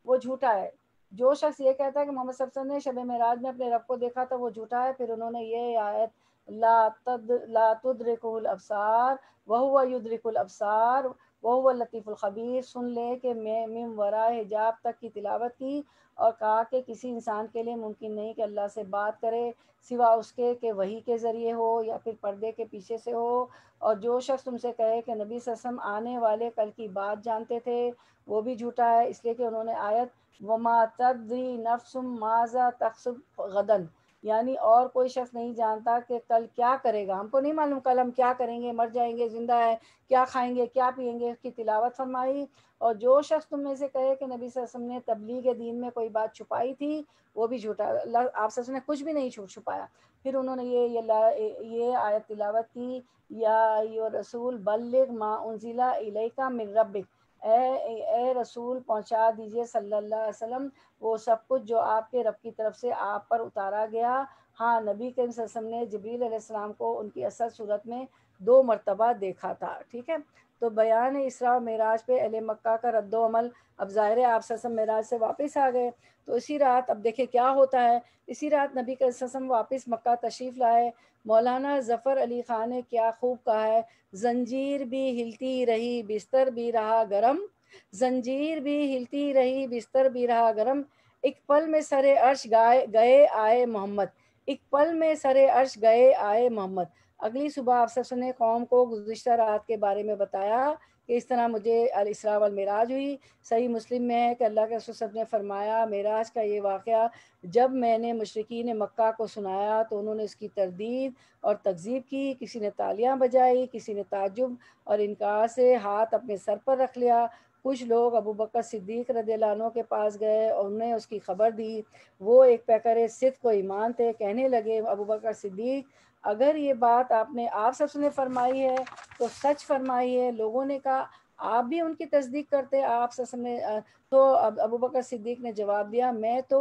वो झूठा है जो शख्स ये कहता है कि मोहम्मद सबसे ने शब महराज में अपने रब को देखा था वो झूठा है फिर उन्होंने ये आयत ला तद ला तुद्रिकुल अबसार वह युद्रिकुल अबसार वो लतीफ़ुल ख़बीर सुन ले कि मैं मिम वरा हिजाब तक की तिलावत की और कहा कि किसी इंसान के लिए मुमकिन नहीं कि अल्लाह से बात करे सिवा उसके कि वही के ज़रिए हो या फिर पर्दे के पीछे से हो और जो शख्स तुमसे कहे कि नबी ससम आने वाले कल की बात जानते थे वो भी झूठा है इसलिए कि उन्होंने आयत वमा तदरी नफ्सम माजा तकसुब गदन यानी और कोई शख्स नहीं जानता कि कल क्या करेगा हमको नहीं मालूम कल हम क्या करेंगे मर जाएंगे ज़िंदा है क्या खाएंगे क्या पियेंगे उसकी तिलावत फरमाई और जो शख्स तुम में से कहे कि नबी सम ने तबलीग दीन में कोई बात छुपाई थी वो भी झूठा आप सस ने कुछ भी नहीं छुपाया फिर उन्होंने ये ये, ये आयत तिलावत की या यो रसूल बल्लिग माँ उनजिला इलेका मिर्रबिक ए रसूल पहुंचा दीजिए सल्लल्लाहु अलैहि वसल्लम वो सब कुछ जो आपके रब की तरफ से आप पर उतारा गया हाँ नबी करीम वसल्लम ने जबरील को उनकी असल सूरत में दो मरतबा देखा था ठीक है तो बयान इसरा मराज पे अहल मक्का का रद्द अमल अब ज़ाहिर है आप ससम मराज से वापस आ गए तो इसी रात अब देखे क्या होता है इसी रात नबी का ससम वापस मक्का तशरीफ़ लाए मौलाना ज़फ़र अली ख़ान ने क्या खूब कहा है जंजीर भी हिलती रही बिस्तर भी रहा गरम जंजीर भी हिलती रही बिस्तर भी रहा गरम एक पल में सरे अर्श गाए गए आए मोहम्मद एक पल में सरे अर्श गए आए मोहम्मद अगली सुबह आप सब ने कौम को गुजशत रात के बारे में बताया कि इस तरह मुझे अलसरा मराज हुई सही मुस्लिम में है कि अल्लाह के रसुल ने फरमाया मेराज का ये वाक़ जब मैंने मशरकिन मक्का को सुनाया तो उन्होंने इसकी तरदीद और तकजीब की किसी ने तालियां बजाई किसी ने ताजुब और इनकार से हाथ अपने सर पर रख लिया कुछ लोग अबू बकर सिद्दीक रदीलानों के पास गए और उन्हें उसकी खबर दी वो एक पैकर सिद्ध को ईमान थे कहने लगे अबू बकर सिद्दीक अगर ये बात आपने आप सब सुने फरमाई है तो सच फरमाई है लोगों ने कहा आप भी उनकी तस्दीक करते आप सुने तो अब अबू बकर सिद्दीक ने जवाब दिया मैं तो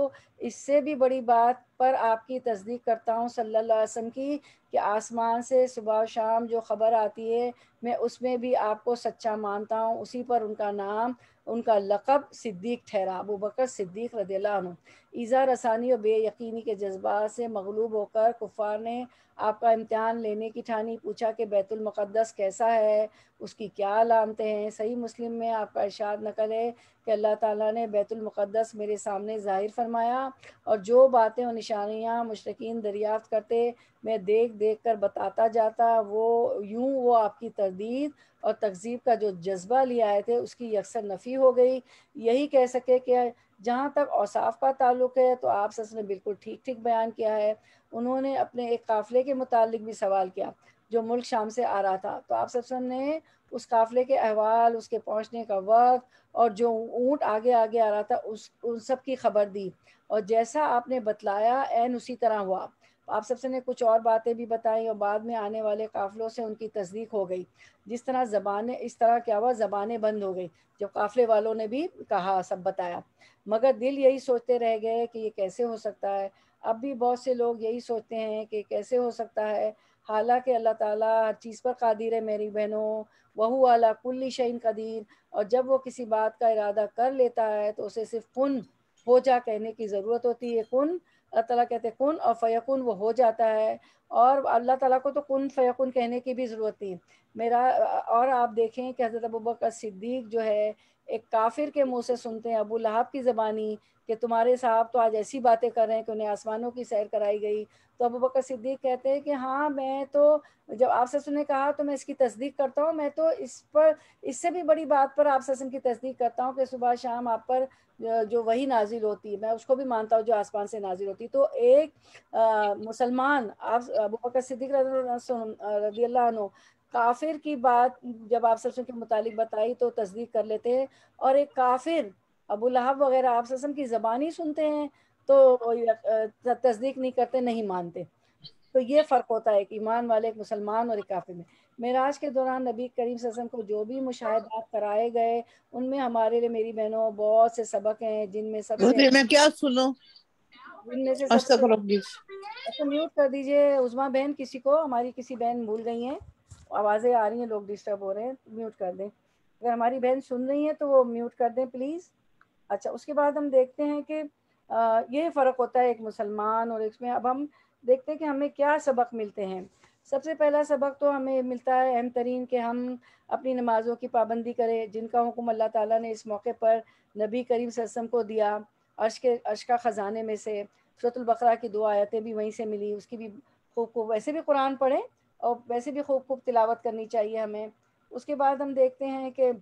इससे भी बड़ी बात पर आपकी तस्दीक करता हूँ सल्लल्लाहु अलैहि वसल्लम की कि आसमान से सुबह शाम जो खबर आती है मैं उसमें भी आपको सच्चा मानता हूँ उसी पर उनका नाम उनका लकब सिद्दीक ठहरा अबू बकर सिद्दीक रदीलान ईज़ा रसानी और बेयकीनी के जज्बा से मगलूब होकर कुफ़ार ने आपका इम्तहान लेने की ठानी पूछा कि बैतुलमक़दस कैसा है उसकी क्या अलामतें हैं सही मुस्लिम में आपका इर्शाद नकल है कि अल्लाह ताला ने बैतुलमक़दस मेरे सामने ज़ाहिर फरमाया और जो बातें और निशानियाँ मुशरकिन दरियाफ्त करते मैं देख देख कर बताता जाता वो यूँ वो आपकी तरदीद और तकजीब का जो जज्बा ले आए थे उसकी यकसर नफ़ी हो गई यही कह सके कि जहाँ तक औसाफ का ताल्लुक़ है तो आप सच ने बिल्कुल ठीक ठीक बयान किया है उन्होंने अपने एक काफ़िले के मुतालिक भी सवाल किया जो मुल्क शाम से आ रहा था तो आप सब ने उस काफ़िले के अहवाल उसके पहुँचने का वक्त और जो ऊँट आगे आगे आ रहा था उस उन सब की खबर दी और जैसा आपने बतलाया एन उसी तरह हुआ आप सबसे ने कुछ और बातें भी बताई और बाद में आने वाले काफ़िलों से उनकी तस्दीक हो गई जिस तरह जबानें इस तरह क्या हुआ जबानें बंद हो गई जब काफ़िले वालों ने भी कहा सब बताया मगर दिल यही सोचते रह गए कि ये कैसे हो सकता है अब भी बहुत से लोग यही सोचते हैं कि कैसे हो सकता है हालांकि अल्लाह ताला हर चीज़ पर कादिर है मेरी बहनों वह अला कुल्ली शहीन कदीर और जब वो किसी बात का इरादा कर लेता है तो उसे सिर्फ कन हो जा कहने की ज़रूरत होती है कन अल्लाह ताला कहते हैं कन और फ़यकुन वो हो जाता है और अल्लाह ताला को तो कुन फ़यकुन कहने की भी ज़रूरत थी मेरा और आप देखें कि हज़रत अबूबकर सिद्दीक जो है एक काफिर के मुंह से सुनते हैं अबू लहाब की ज़बानी कि तुम्हारे साहब तो आज ऐसी बातें कर रहे हैं कि उन्हें आसमानों की सैर कराई गई तो अबू बकर सिद्दीक कहते हैं कि हाँ मैं तो जब आप ससुर ने कहा तो मैं इसकी तस्दीक करता हूँ मैं तो इस पर इससे भी बड़ी बात पर आप ससुर की तस्दीक करता हूँ कि सुबह शाम आप पर जो वही नाजिल होती है मैं उसको भी मानता हूँ जो आसमान से नाजिल होती तो एक मुसलमान आप अबू बकर सिद्दीक रदी अल्लाह काफिर की बात जब आप सल्लम के मुतालिक बताई तो तस्दीक कर लेते हैं और एक काफिर अबू लहब वगैरह आप सल्लम की ज़बानी सुनते हैं तो तस्दीक नहीं करते नहीं मानते तो ये फ़र्क होता है कि ईमान वाले एक मुसलमान और एक काफिर में महराज के दौरान नबी करीम सजम को जो भी मुशाहदात कराए गए उनमें हमारे लिए मेरी बहनों बहुत से सबक हैं जिनमें सब मैं क्या सुनो जिनमें से अच्छा, सब म्यूट अच्छा कर दीजिए उजमा बहन किसी को हमारी किसी बहन भूल गई हैं आवाज़ें आ रही हैं लोग डिस्टर्ब हो रहे हैं म्यूट कर दें अगर हमारी बहन सुन रही है तो वो म्यूट कर दें प्लीज़ अच्छा उसके बाद हम देखते हैं कि ये फ़र्क होता है एक मुसलमान और इसमें अब हम देखते हैं कि हमें क्या सबक मिलते हैं सबसे पहला सबक तो हमें मिलता है अहम तरीन कि हम अपनी नमाज़ों की पाबंदी करें जिनका हुक्म अल्लाह ताला ने इस मौके पर नबी करीम वसम को दिया अर्श के अर्श का ख़जाने में से बकरा की दो आयतें भी वहीं से मिली उसकी भी खूब खूब वैसे भी कुरान पढ़ें और वैसे भी खूब खूब तिलावत करनी चाहिए हमें उसके बाद हम देखते हैं कि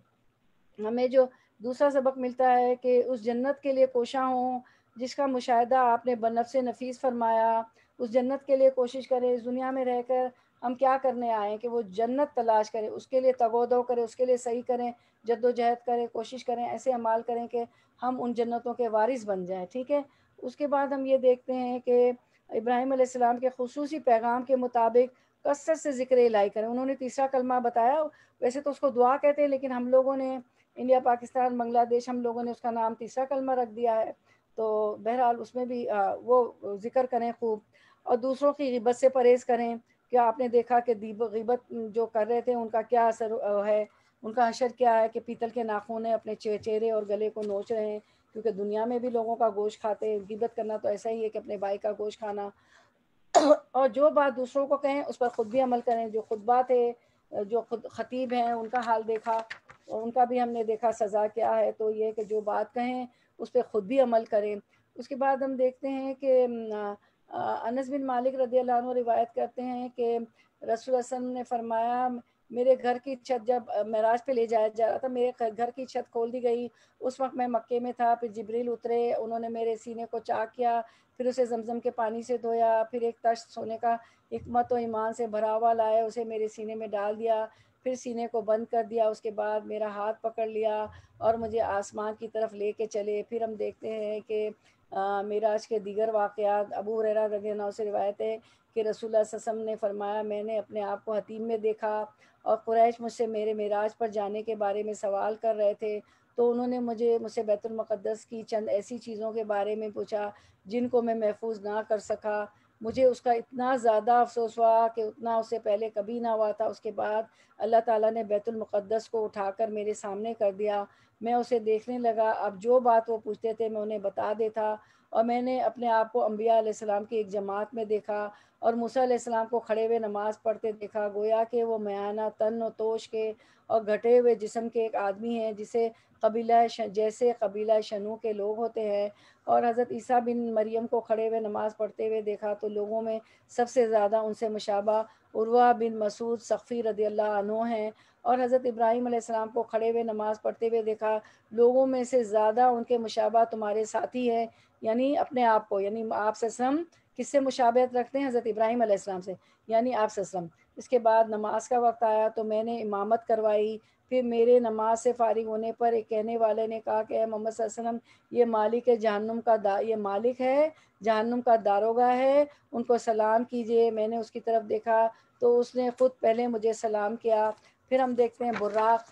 हमें जो दूसरा सबक मिलता है कि उस जन्नत के लिए कोशा हों जिसका मुशाह आपने बनफ से नफीस फरमाया उस जन्नत के लिए कोशिश करें इस दुनिया में रहकर हम क्या करने आए कि वो जन्नत तलाश करें उसके लिए तगोदो करें उसके लिए सही करें जद्दोजहद करें कोशिश करें ऐसे अमाल करें कि हम उन जन्नतों के वारिस बन जाएं ठीक है उसके बाद हम ये देखते हैं कि इब्राहिम के खसूस पैगाम के मुताबिक कसरत से जिक्र लाई करें उन्होंने तीसरा कलमा बताया वैसे तो उसको दुआ कहते हैं लेकिन हम लोगों ने इंडिया पाकिस्तान बांग्लादेश हम लोगों ने उसका नाम तीसरा कलमा रख दिया है तो बहरहाल उसमें भी वो जिक्र करें खूब और दूसरों की गिबत से परहेज़ करें क्या आपने देखा कि गिबत जो कर रहे थे उनका क्या असर है उनका असर क्या है कि पीतल के नाखून अपने चेहरे और गले को नोच रहे हैं क्योंकि दुनिया में भी लोगों का गोश्त खाते हैं गिबत करना तो ऐसा ही है कि अपने भाई का गोश्त खाना और जो बात दूसरों को कहें उस पर ख़ुद भी अमल करें जो खुतबा थे जो खुद ख़तीब हैं उनका हाल देखा और उनका भी हमने देखा सज़ा क्या है तो ये कि जो बात कहें उस पर ख़ुद भी अमल करें उसके बाद हम देखते हैं कि अनस बिन मालिक रदी रिवायत करते हैं कि रसूल वसम ने फरमाया मेरे घर की छत जब महराज पे ले जाया जा रहा था मेरे घर की छत खोल दी गई उस वक्त मैं मक्के में था फिर जबरील उतरे उन्होंने मेरे सीने को चाक किया फिर उसे जमजम के पानी से धोया फिर एक तश सोने का हमत व ईमान से भरा हुआ लाया उसे मेरे सीने में डाल दिया फिर सीने को बंद कर दिया उसके बाद मेरा हाथ पकड़ लिया और मुझे आसमान की तरफ ले के चले फिर हम देखते हैं कि मेराज के दीगर वाक़ अबू हुररा रजना से रिवायत है कि रसूल वसम ने फरमाया मैंने अपने आप को हतीम में देखा और क्रैश मुझसे मेरे मेराज पर जाने के बारे में सवाल कर रहे थे तो उन्होंने मुझे मुझसे बैतुलमक़दस की चंद ऐसी चीज़ों के बारे में पूछा जिनको मैं महफूज ना कर सका मुझे उसका इतना ज़्यादा अफसोस हुआ कि उतना उससे पहले कभी ना हुआ था उसके बाद अल्लाह ताला ने बैतुलमक़दस को उठाकर मेरे सामने कर दिया मैं उसे देखने लगा अब जो बात वो पूछते थे मैं उन्हें बता देता और मैंने अपने आप को अम्बिया की एक जमात में देखा और मूसा को खड़े हुए नमाज पढ़ते देखा गोया कि वो मयाना तन व तोश के और घटे हुए जिसम के एक आदमी हैं जिसे कबीला जैसे कबीला शनू के लोग होते हैं और हज़रत ईसा बिन मरियम को खड़े हुए नमाज़ पढ़ते हुए देखा तो लोगों में सबसे ज़्यादा उनसे मुशाबा उर्वा बिन मसूद सफ़ी रदी अल्लाह हैं और हज़रत इब्राहीम आसमाम को खड़े हुए नमाज़ पढ़ते हुए देखा लोगों में से ज़्यादा उनके मुशाबा तुम्हारे साथी हैं यानी अपने आप को यानी आप ससलम किससे मुशाबत रखते हैं हज़रत इब्राहिम आसमाम से यानी आप ससलम इसके बाद नमाज का वक्त आया तो मैंने इमामत करवाई फिर मेरे नमाज से फारिग होने पर एक कहने वाले ने कहा कि मोहम्मद वसल्लम ये मालिक है जहनुम का दा ये मालिक है जहनुम का दारोगा है उनको सलाम कीजिए मैंने उसकी तरफ देखा तो उसने ख़ुद पहले मुझे सलाम किया फिर हम देखते हैं बुर्राक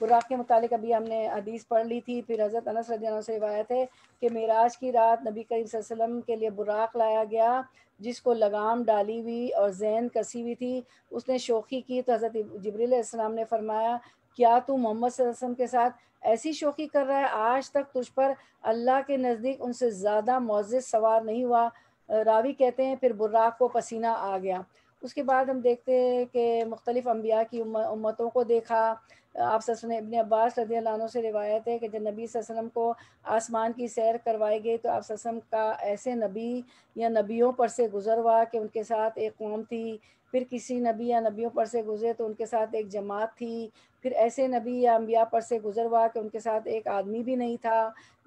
बुर्राक के मुतालिक अभी हमने हदीस पढ़ ली थी फिर हज़रत अनस रजानों से रिवायत है कि मराज की रात नबी करीम वसल्लम के लिए बुराक लाया गया जिसको लगाम डाली हुई और जैन कसी हुई थी उसने शोखी की तो हज़रत जबरीसम ने फरमाया क्या तू मोहम्मद वसल्लम के साथ ऐसी शोखी कर रहा है आज तक तुझ पर अल्लाह के नज़दीक उनसे ज़्यादा मोज़ सवार नहीं हुआ रावी कहते हैं फिर बुर्राक को पसीना आ गया उसके बाद हम देखते हैं कि मुख्तलिफ़ अम्बिया की उम्मतों को देखा आप इबन अब्बास रदी अल्लाह से रिवायत है कि जब नबी वसम को आसमान की सैर करवाई गई तो आप वसम का ऐसे नबी या नबियों पर से गुज़र हुआ कि उनके साथ एक कौम थी फिर किसी नबी या नबियों पर से गुजरे तो उनके साथ एक जमात थी फिर ऐसे नबी या अम्बिया पर से गुजर हुआ कि उनके साथ एक आदमी भी नहीं था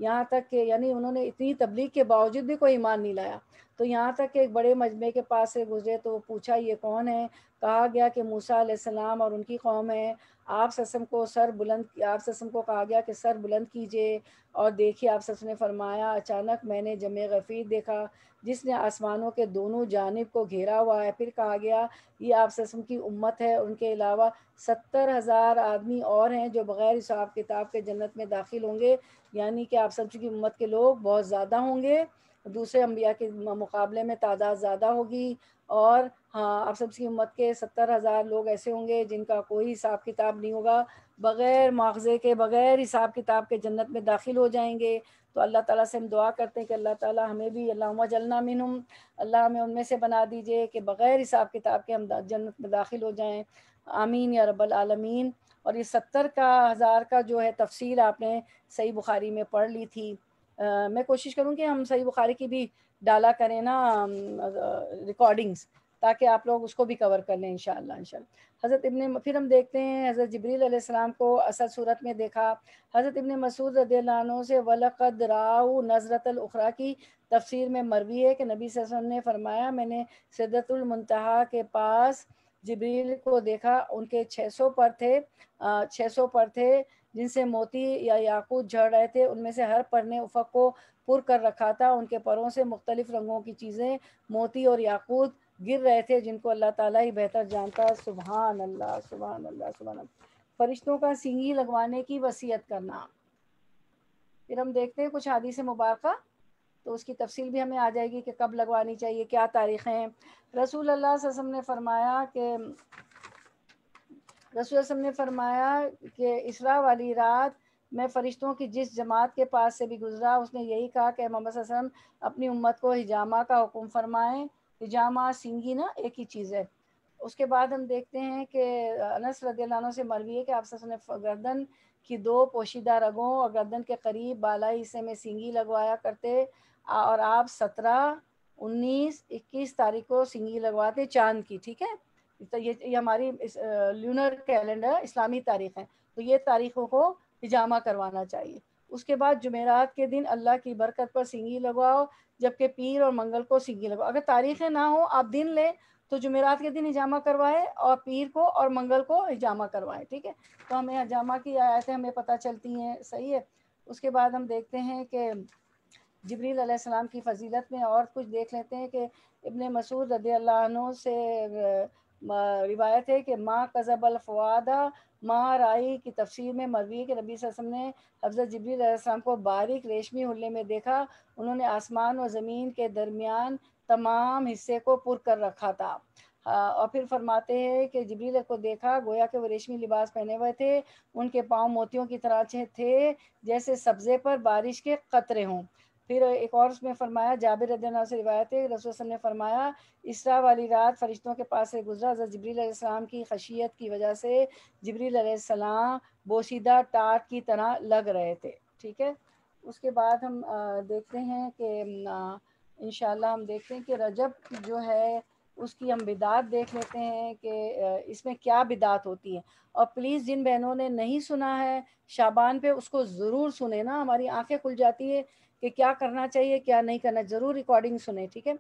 यहाँ तक कि यानी उन्होंने इतनी तबलीग के बावजूद भी कोई ईमान नहीं लाया तो यहाँ तक कि एक बड़े मजमे के पास से गुजरे तो वो पूछा ये कौन है कहा गया कि मूसा सलाम और उनकी कौम है आप ससम को सर बुलंद आप ससम को कहा गया कि सर बुलंद कीजिए और देखिए आप ससम ने फरमाया अचानक मैंने जमे गफ़ीर देखा जिसने आसमानों के दोनों जानब को घेरा हुआ है फिर कहा गया ये आप ससम की उम्मत है उनके अलावा सत्तर हज़ार आदमी और हैं जो बग़ैर हिसाब किताब के जन्नत में दाखिल होंगे यानी कि आप ससम की उम्मत के लोग बहुत ज़्यादा होंगे दूसरे अम्बिया के मुकाबले में तादाद ज़्यादा होगी और हाँ आप सबकी उम्मत के सत्तर हज़ार लोग ऐसे होंगे जिनका कोई हिसाब किताब नहीं होगा बग़ैर मुआवजे के बग़ैर हिसाब किताब के जन्नत में दाखिल हो जाएंगे तो अल्लाह ताला से हम दुआ करते हैं कि अल्लाह ताला हमें भी अल्लाह जलना मिनम अल्लाह हमें उनमें से बना दीजिए कि बग़ैर हिसाब किताब के हम जन्नत में दाखिल हो जाएँ आमीन या रब्बल आलमीन और ये सत्तर का हज़ार का जो है तफसील आपने सही बुखारी में पढ़ ली थी आ, मैं कोशिश करूँ कि हम सही बुखारी की भी डाला करें ना रिकॉर्डिंग्स ताकि आप लोग उसको भी कवर कर लें इनशाला इनशाला हज़रत इबन फिर हम देखते हैं हज़रत जबरीसम को असल सूरत में देखा हज़रत इबन मसूद रदील्ला से वलक़द राव नजरतलखरा की तफसीर में मरवी है कि नबी वसम ने फरमाया मैंने सिद्धतुलमतहा के पास जबरील को देखा उनके 600 पर थे आ, 600 पर थे जिनसे मोती या याकूत झड़ रहे थे उनमें से हर पर ने उफक को पुर कर रखा था उनके परों से मुख्तलिफ रंगों की चीज़ें मोती और याकूत गिर रहे थे जिनको अल्लाह ताला ही बेहतर जानता सुबह अल्लाह सुबहान अल्लाह सुबहान फरिश्तों का सींगी लगवाने की वसीयत करना फिर हम देखते हैं कुछ हादी से मुबारक तो उसकी तफसील भी हमें आ जाएगी कि कब लगवानी चाहिए क्या तारीखें रसूल अल्लाह सम ने फरमाया कि रसूल ने फरमाया कि इसरा वाली रात मैं फ़रिश्तों की जिस जमात के पास से भी गुजरा उसने यही कहा कि मोहम्मद वसम अपनी उम्मत को हिजामा का हुक्म फरमाएं हिजामा सिंगी ना एक ही चीज़ है उसके बाद हम देखते हैं कि अनस रदील्ला से मरवी है कि आप सब ने गर्दन की दो पोशीदा रगों और गर्दन के करीब बालाई हिस्से में सिंगी लगवाया करते और आप सत्रह उन्नीस इक्कीस तारीख को सिंगी लगवाते चांद की ठीक है तो ये, ये हमारी इस, लूनर कैलेंडर इस्लामी तारीख है तो ये तारीखों को हिजामा करवाना चाहिए उसके बाद जुमेरात के दिन अल्लाह की बरकत पर सिंगी लगवाओ जबकि पीर और मंगल को सिंगी लगवाओ अगर तारीखें ना हो आप दिन लें तो जुमेरात के दिन हिजामा करवाएं और पीर को और मंगल को हिजामा करवाएं ठीक है तो हमें हजामा की आयतें हमें पता चलती हैं सही है उसके बाद हम देखते हैं कि जबरील की फजीलत में और कुछ देख लेते हैं कि इबन मसूद रदी से रिवायत है कि माँ कज़ब फ़वादा माँ राई की तफसीर में मरवी के नबी वसम ने हफ्ज़ जबरीम को बारीक रेशमी हल्ले में देखा उन्होंने आसमान और ज़मीन के दरमियान तमाम हिस्से को पुर कर रखा था और फिर फरमाते हैं कि जबरील को देखा गोया के वो रेशमी लिबास पहने हुए थे उनके पाँव मोतियों की तरह थे जैसे सब्ज़े पर बारिश के कतरे हों फिर एक और उसमें फरमाया जाबिर रदना से रिवायत है रसूल ने फरमाया इसरा वाली रात फरिश्तों के पास से गुजरा हजरत जबरीसम की खशियत की वजह से जबरीसम बोशीदा टाट की तरह लग रहे थे ठीक है उसके बाद हम देखते हैं कि इन हम देखते हैं कि रजब जो है उसकी हम बिदात देख लेते हैं कि इसमें क्या बिदात होती है और प्लीज़ जिन बहनों ने नहीं सुना है शाबान पे उसको ज़रूर सुने ना हमारी आंखें खुल जाती है कि क्या करना चाहिए क्या नहीं करना जरूर रिकॉर्डिंग सुने ठीक है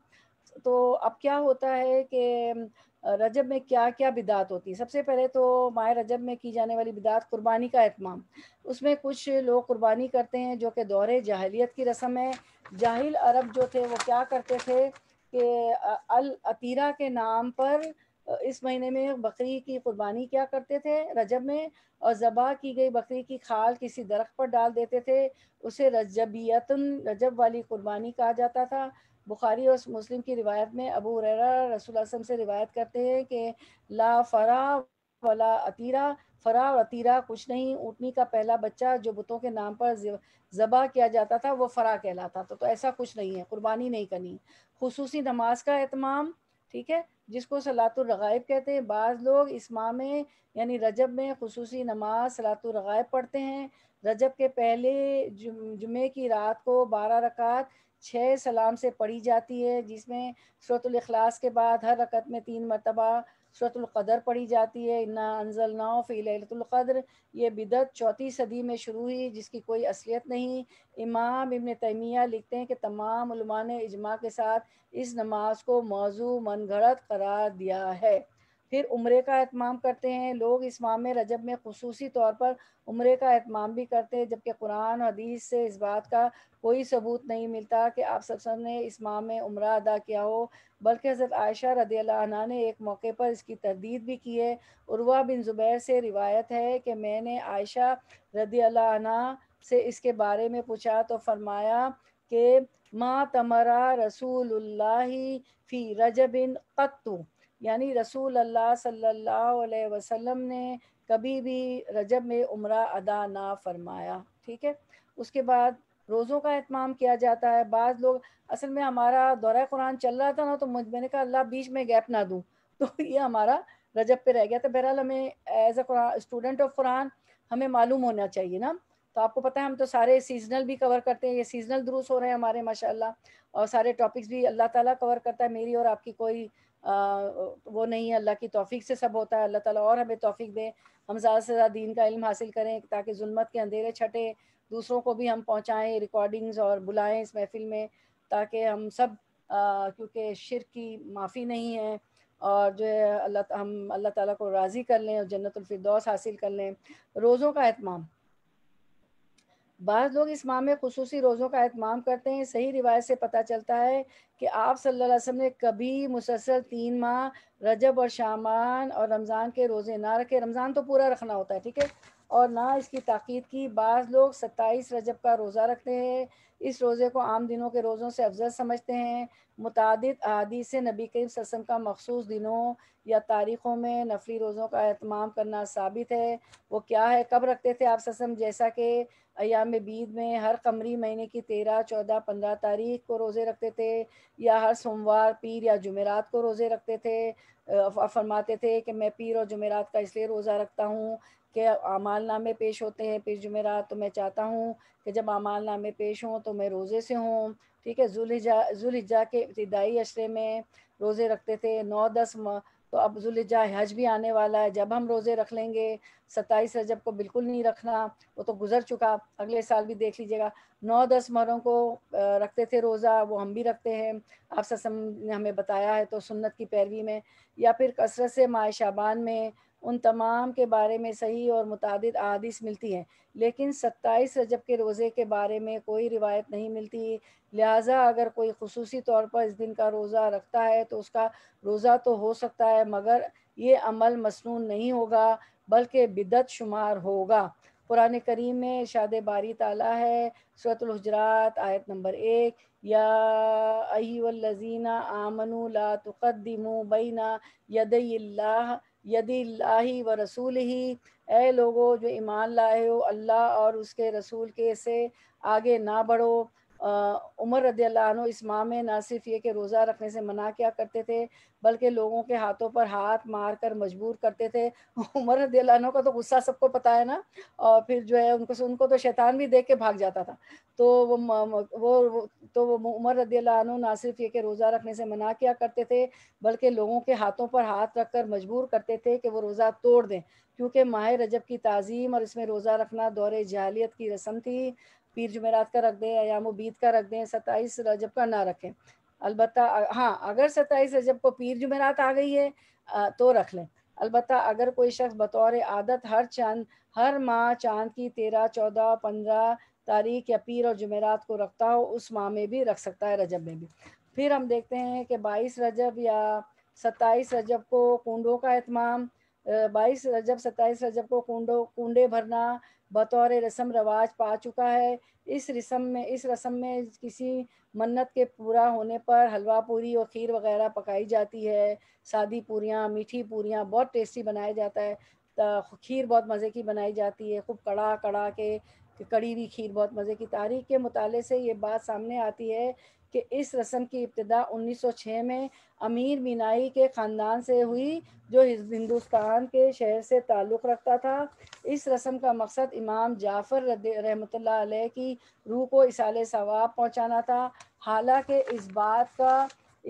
तो अब क्या होता है कि रजब में क्या क्या बिदात होती है सबसे पहले तो माह रजब में की जाने वाली बिदात कुर्बानी का अहतमाम उसमें कुछ लोग कुर्बानी करते हैं जो कि दौरे जाहलीत की रस्म है जाहिल अरब जो थे वो क्या करते थे कि अल अतीरा के नाम पर इस महीने में बकरी की कुर्बानी क्या करते थे रजब में और ज़बा की गई बकरी की खाल किसी दरख्त पर डाल देते थे उसे रजबियतन रजब वाली कुर्बानी कहा जाता था बुखारी और मुस्लिम की रिवायत में अबू रेरा रसूल असम से रिवायत करते हैं कि ला फरा वला अतीरा फरा और अतीरा कुछ नहीं ऊटनी का पहला बच्चा जो बुतों के नाम पर ज़बा किया जाता था वो फरा कहलाता था तो ऐसा कुछ नहीं है कुर्बानी नहीं करनी खसूसी नमाज का अहतमाम ठीक है जिसको सलातुलरगायब कहते हैं बाद लोग इस माह में यानी रजब में खसूस नमाज सलातुलरगायब पढ़ते हैं रजब के पहले जुमे की रात को बारह रकात छः सलाम से पढ़ी जाती है जिसमें सूरतल के बाद हर रकत में तीन मरतबा कदर पढ़ी जाती है इन्ना अनजल ना फ़ी ये बिदत चौथी सदी में शुरू हुई जिसकी कोई असलियत नहीं इमाम इबन तैमिया लिखते हैं कि तमाम ने इजमा के साथ इस नमाज को मौजू मनगढ़ करार दिया है फिर उम्र का अहतमाम करते हैं लोग इस माह में रजब में खसूस तौर पर उम्र का अहतमाम भी करते हैं जबकि कुरान हदीस से इस बात का कोई सबूत नहीं मिलता कि आप सब ने इस माह में उम्र अदा किया हो बल्कि हज़रत आयशा रदी ने एक मौके पर इसकी तरदीद भी की है उर्वा बिन ज़ुबैर से रिवायत है कि मैंने आयशा रदीना से इसके बारे में पूछा तो फरमाया कि माँ तमरा रसूल फ़ी रजबिन कत्तू यानी रसूल अल्लाह सल्लल्लाहु अलैहि वसल्लम ने कभी भी रजब में उम्र अदा ना फरमाया ठीक है उसके बाद रोज़ों का अहतमाम किया जाता है बाद लोग असल में हमारा दौरा कुरान चल रहा था ना तो मुझ मैंने कहा अल्लाह बीच में गैप ना दूँ तो ये हमारा रजब पे रह गया तो बहरहाल हमें as a student of Quran हमें मालूम होना चाहिए ना तो आपको पता है हम तो सारे सीजनल भी कवर करते हैं ये सीजनल दुरुस हो रहे हैं हमारे माशाल्लाह और सारे टॉपिक्स भी अल्लाह ताला कवर करता है मेरी और आपकी कोई आ, वो नहीं है अल्लाह की तोफ़ी से सब होता है अल्लाह ताला और हमें तोफ़ी दें हम ज़्यादा से ज़्यादा दीन का इल्म हासिल करें ताकि जुल्मत के अंधेरे छटे दूसरों को भी हम पहुँचाएँ रिकॉर्डिंग्स और बुलाएँ इस महफिल में ताकि हम सब क्योंकि शिर की माफ़ी नहीं है और जो है अल्लाह हम अल्लाह ताला को राज़ी कर लें और जन्नतफरदौस हासिल कर लें रोज़ों का अहतमाम बाज़ लोग इस माह में खसूस रोज़ों का अहतमाम करते हैं सही रिवायत से पता चलता है कि आप सल्लल्लाहु अलैहि वसल्लम ने कभी मुसलसल तीन माह रजब और शामान और रमज़ान के रोज़े ना रखे रमज़ान तो पूरा रखना होता है ठीक है और ना इसकी ताक़द की बाज़ लोग सत्ताईस रजब का रोज़ा रखते हैं इस रोज़े को आम दिनों के रोज़ों से अफजल समझते हैं मुतद से नबी करीम सस्म का मखसूस दिनों या तारीख़ों में नफली रोज़ों का अहतमाम करना साबित है वो क्या है कब रखते थे आप ससम जैसा कि अयाम बीद में हर कमरी महीने की तेरह चौदह पंद्रह तारीख को रोज़े रखते थे या हर सोमवार पीर या जुमेरात को रोज़े रखते थे फरमाते थे कि मैं पीर और जुमेरात का इसलिए रोज़ा रखता हूँ कि अमाल नामे पेश होते हैं पीर जुमेरात तो मैं चाहता हूँ कि जब अमाल नामे पेश हों तो मैं रोज़े से हूँ ठीक है जुलहिजा जुलहिजा के इब्तदाई अशरे में रोज़े रखते थे नौ दस तो अब जुलजा हज भी आने वाला है जब हम रोज़े रख लेंगे सत्ताईस रजब को बिल्कुल नहीं रखना वो तो गुजर चुका अगले साल भी देख लीजिएगा नौ दस मरों को रखते थे रोज़ा वो हम भी रखते हैं आप ससम ने हमें बताया है तो सुन्नत की पैरवी में या फिर कसरत से माह शाबान में उन तमाम के बारे में सही और मुतद आदिश मिलती हैं लेकिन सत्ताईस रजब के रोज़े के बारे में कोई रिवायत नहीं मिलती लिहाजा अगर कोई खसूस तौर पर इस दिन का रोज़ा रखता है तो उसका रोज़ा तो हो सकता है मगर ये अमल मसनू नहीं होगा बल्कि बिदत शुमार होगा कुरान करीम में शाद बारी ताला है सूरतलहजरात आयत नंबर एक या अहीवल्लजीना आमनु ला तुक़दमु बीना यदल्ला यदि लाही व रसूल ही ए लोगो जो ईमान लाए हो अल्लाह और उसके रसूल के से आगे ना बढ़ो उमर रदी अल्लाह इस माह में न सिर्फ ये कि रोज़ा रखने से मना किया करते थे बल्कि लोगों के हाथों पर हाथ मार कर मजबूर करते थे उमर रदी अल्लाह का तो गुस्सा सबको पता है ना और फिर जो है उनको उनको तो शैतान भी देख के भाग जाता था तो वो वो तो वो उमर रदी अल्लाह ना सिर्फ ये कि रोज़ा रखने से मना किया करते थे बल्कि लोगों के हाथों पर हाथ रख कर मजबूर करते थे कि वो रोज़ा तोड़ दें क्योंकि माह रजब की तज़ीम और इसमें रोज़ा रखना दौरे जालियत की रस्म थी पीर जुमेरात का रख दें अयाम बीत का रख दें सत्ताईस रजब का ना रखें अलबत् हाँ अगर सत्ताईस रजब को पीर जुमेरात आ गई है तो रख लें अलबत् अगर कोई शख्स बतौर आदत हर चंद हर माह चांद की तेरह चौदह पंद्रह तारीख या पीर और जुमेरात को रखता हो उस माह में भी रख सकता है रजब में भी फिर हम देखते हैं कि बाईस रजब या सत्ताईस रजब को कुंडों का अहतमाम बाईस रजब सत्ताईस रजब को कुंडो कुंडे भरना बतौर रस्म रवाज पा चुका है इस रस्म में इस रस्म में किसी मन्नत के पूरा होने पर हलवा पूरी और खीर वगैरह पकाई जाती है सादी पूरियाँ मीठी पूरियाँ बहुत टेस्टी बनाया जाता है खीर बहुत मज़े की बनाई जाती है खूब कड़ा कड़ा के कड़ी हुई खीर बहुत मज़े की तारीख के मुताले से ये बात सामने आती है कि इस रस्म की इब्तदा 1906 में अमीर मीनाई के ख़ानदान से हुई जो हिंदुस्तान के शहर से ताल्लुक़ रखता था इस रस्म का मकसद इमाम जाफ़र रहमत की रूह को इसाल सवाब पहुँचाना था हालांकि इस बात का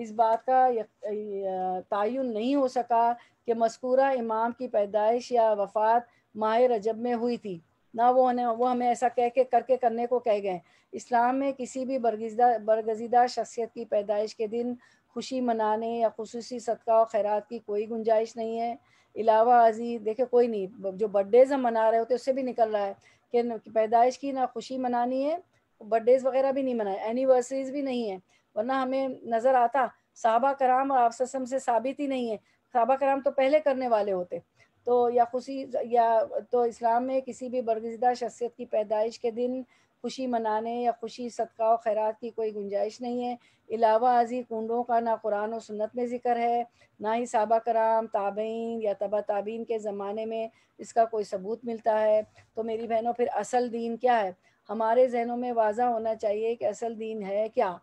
इस बात का तयन नहीं हो सका कि मस्कूरा इमाम की पैदाइश या वफ़ात माह रजब में हुई थी ना वो उन्हें वो हमें ऐसा कह के करके करने को कह गए इस्लाम में किसी भी बरगजदा बरगजीदा शख्सियत की पैदाइश के दिन खुशी मनाने या खसूस सदका और खैरात की कोई गुंजाइश नहीं है अलावा अजी देखे कोई नहीं जो बर्थडेज़ हम मना रहे होते उससे भी निकल रहा है कि पैदाइश की ना खुशी मनानी है बर्थडेज़ वगैरह भी नहीं मनाए एनिवर्सरीज भी नहीं है वरना हमें नज़र आता साहबा कराम और आपसम से साबित ही नहीं है साहबा कराम तो पहले करने वाले होते तो या खुशी या तो इस्लाम में किसी भी बरगजदा शख्सियत की पैदाइश के दिन खुशी मनाने या खुशी सदका व खैरात की कोई गुंजाइश नहीं है अलावा अजी कुंडों का ना कुरान और सुन्नत में ज़िक्र है ना ही सबा कराम ताबीन या तबा ताबीन के ज़माने में इसका कोई सबूत मिलता है तो मेरी बहनों फिर असल दीन क्या है हमारे जहनों में वाजा होना चाहिए कि असल दीन है क्या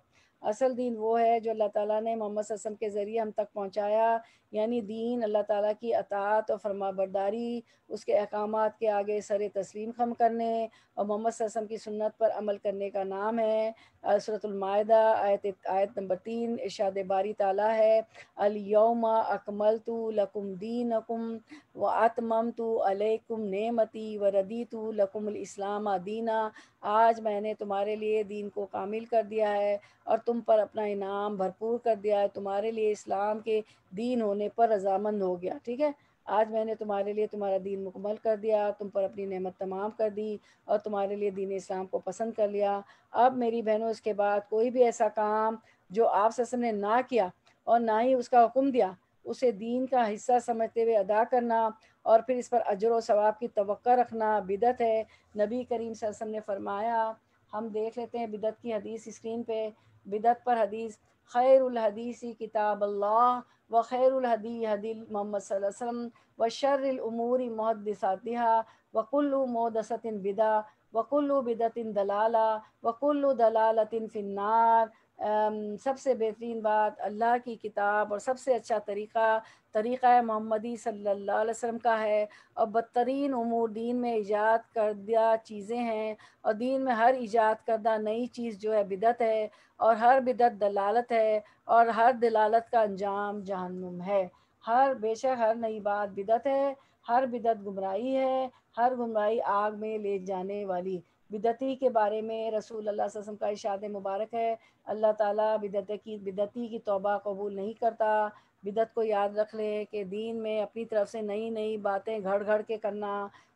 असल दीन वो है जो अल्लाह ताला ने मोहम्मद वसम के ज़रिए हम तक पहुंचाया यानी दीन अल्लाह ताला की अतात और फरमाबरदारी उसके अहकाम के आगे सर तस्लीम खम करने और मोहम्मद वसम की सुन्नत पर अमल करने का नाम है सूरतमायदा आयत आयत नंबर तीन इर्शाद बारी ताला है अलयौमा अकमल तो लकुम दीन अकुम व आतमम तो अलकुम नमती व रदी तो लकुमलाम दीना आज मैंने तुम्हारे लिए दीन को कामिल कर दिया है और तुम पर अपना इनाम भरपूर कर दिया है तुम्हारे लिए इस्लाम के दीन होने पर रजामंद हो गया ठीक है आज मैंने तुम्हारे लिए तुम्हारा दीन मुकम्मल कर दिया तुम पर अपनी नेमत तमाम कर दी और तुम्हारे लिए दीन इस्लाम को पसंद कर लिया अब मेरी बहनों इसके बाद कोई भी ऐसा काम जो आप ससम ने ना किया और ना ही उसका हुक्म दिया उसे दीन का हिस्सा समझते हुए अदा करना और फिर इस पर अजर व सवाब की तो रखना बिदत है नबी करीम वसम ने फरमाया हम देख लेते हैं बिदत की हदीस स्क्रीन पे बिदत पर हदीस खैर हदीसी किताब अल्लाह وخير الهدي هدي محمد صلى الله عليه وسلم وشر الأمور محدثاتها وكل محدثة بدعة وكل بدعة دلالة وكل دلالة في النار सबसे बेहतरीन बात अल्लाह की किताब और सबसे अच्छा तरीक़ा तरीक़ा मोहम्मदी सल्लल्लाहु अलैहि वसल्लम का है और बदतरीन उमूर दीन में ईजाद करदा चीज़ें हैं और दीन में हर ईजाद करदा नई चीज़ जो है बिदत है और हर बिदत दलालत है और हर दलालत का अंजाम जहन्नुम है हर बेशक हर नई बात बिदत है हर बिदत गुमराही है हर गुमराही आग में ले जाने वाली बिदती के बारे में रसूल अल्लाह वसम का इशाद मुबारक है अल्लाह ताला बिदत की बिदती की तौबा कबूल नहीं करता बिदत को याद रख ले कि दीन में अपनी तरफ से नई नई बातें घड़ घड़ के करना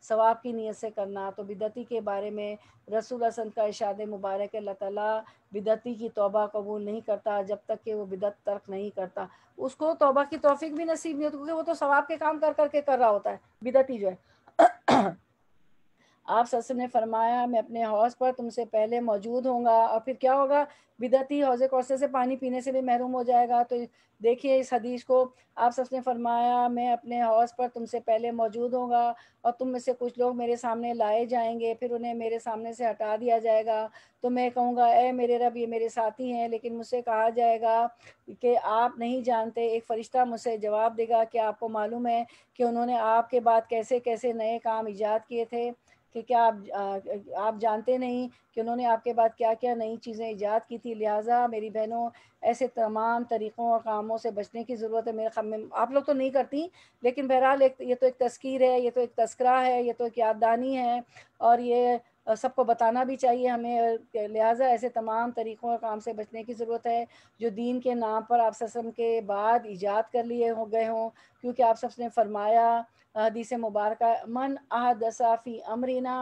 सवाब की नीयत से करना तो बिदती के बारे में रसूल हसन का इशाद मुबारक अल्लाह ताला बिदती की तौबा कबूल नहीं करता जब तक कि वो बिदत तर्क नहीं करता उसको तौबा की तोफ़ी भी नसीब नहीं होती क्योंकि वो तो सवाब के काम कर करके कर रहा होता है बिदती जो है आप ससम ने फरमाया मैं अपने हौज पर तुमसे पहले मौजूद होगा और फिर क्या होगा बिदती हौज कौसे से पानी पीने से भी महरूम हो जाएगा तो देखिए इस हदीस को आप ने फरमाया मैं अपने हौज पर तुमसे पहले मौजूद होगा और तुम में से कुछ लोग मेरे सामने लाए जाएंगे फिर उन्हें मेरे सामने से हटा दिया जाएगा तो मैं कहूँगा ए मेरे रब ये मेरे साथी हैं लेकिन मुझसे कहा जाएगा कि आप नहीं जानते एक फ़रिश्ता मुझसे जवाब देगा कि आपको मालूम है कि उन्होंने आपके बाद कैसे कैसे नए काम ईजाद किए थे कि क्या आप आ, आप जानते नहीं कि उन्होंने आपके बाद क्या क्या नई चीज़ें ईजाद की थी लिहाजा मेरी बहनों ऐसे तमाम तरीक़ों और कामों से बचने की ज़रूरत है मेरे ख्याल में आप लोग तो नहीं करती लेकिन बहरहाल एक ये तो एक तस्कीर है ये तो एक तस्करा है ये तो एक याददानी है और ये सबको बताना भी चाहिए हमें लिहाजा ऐसे तमाम तरीक़ों और काम से बचने की ज़रूरत है जो दीन के नाम पर आप ससम के बाद ईजाद कर लिए हो गए हों क्योंकि आप सबने फरमाया हदीस मुबारक मन आहदसा अमरीना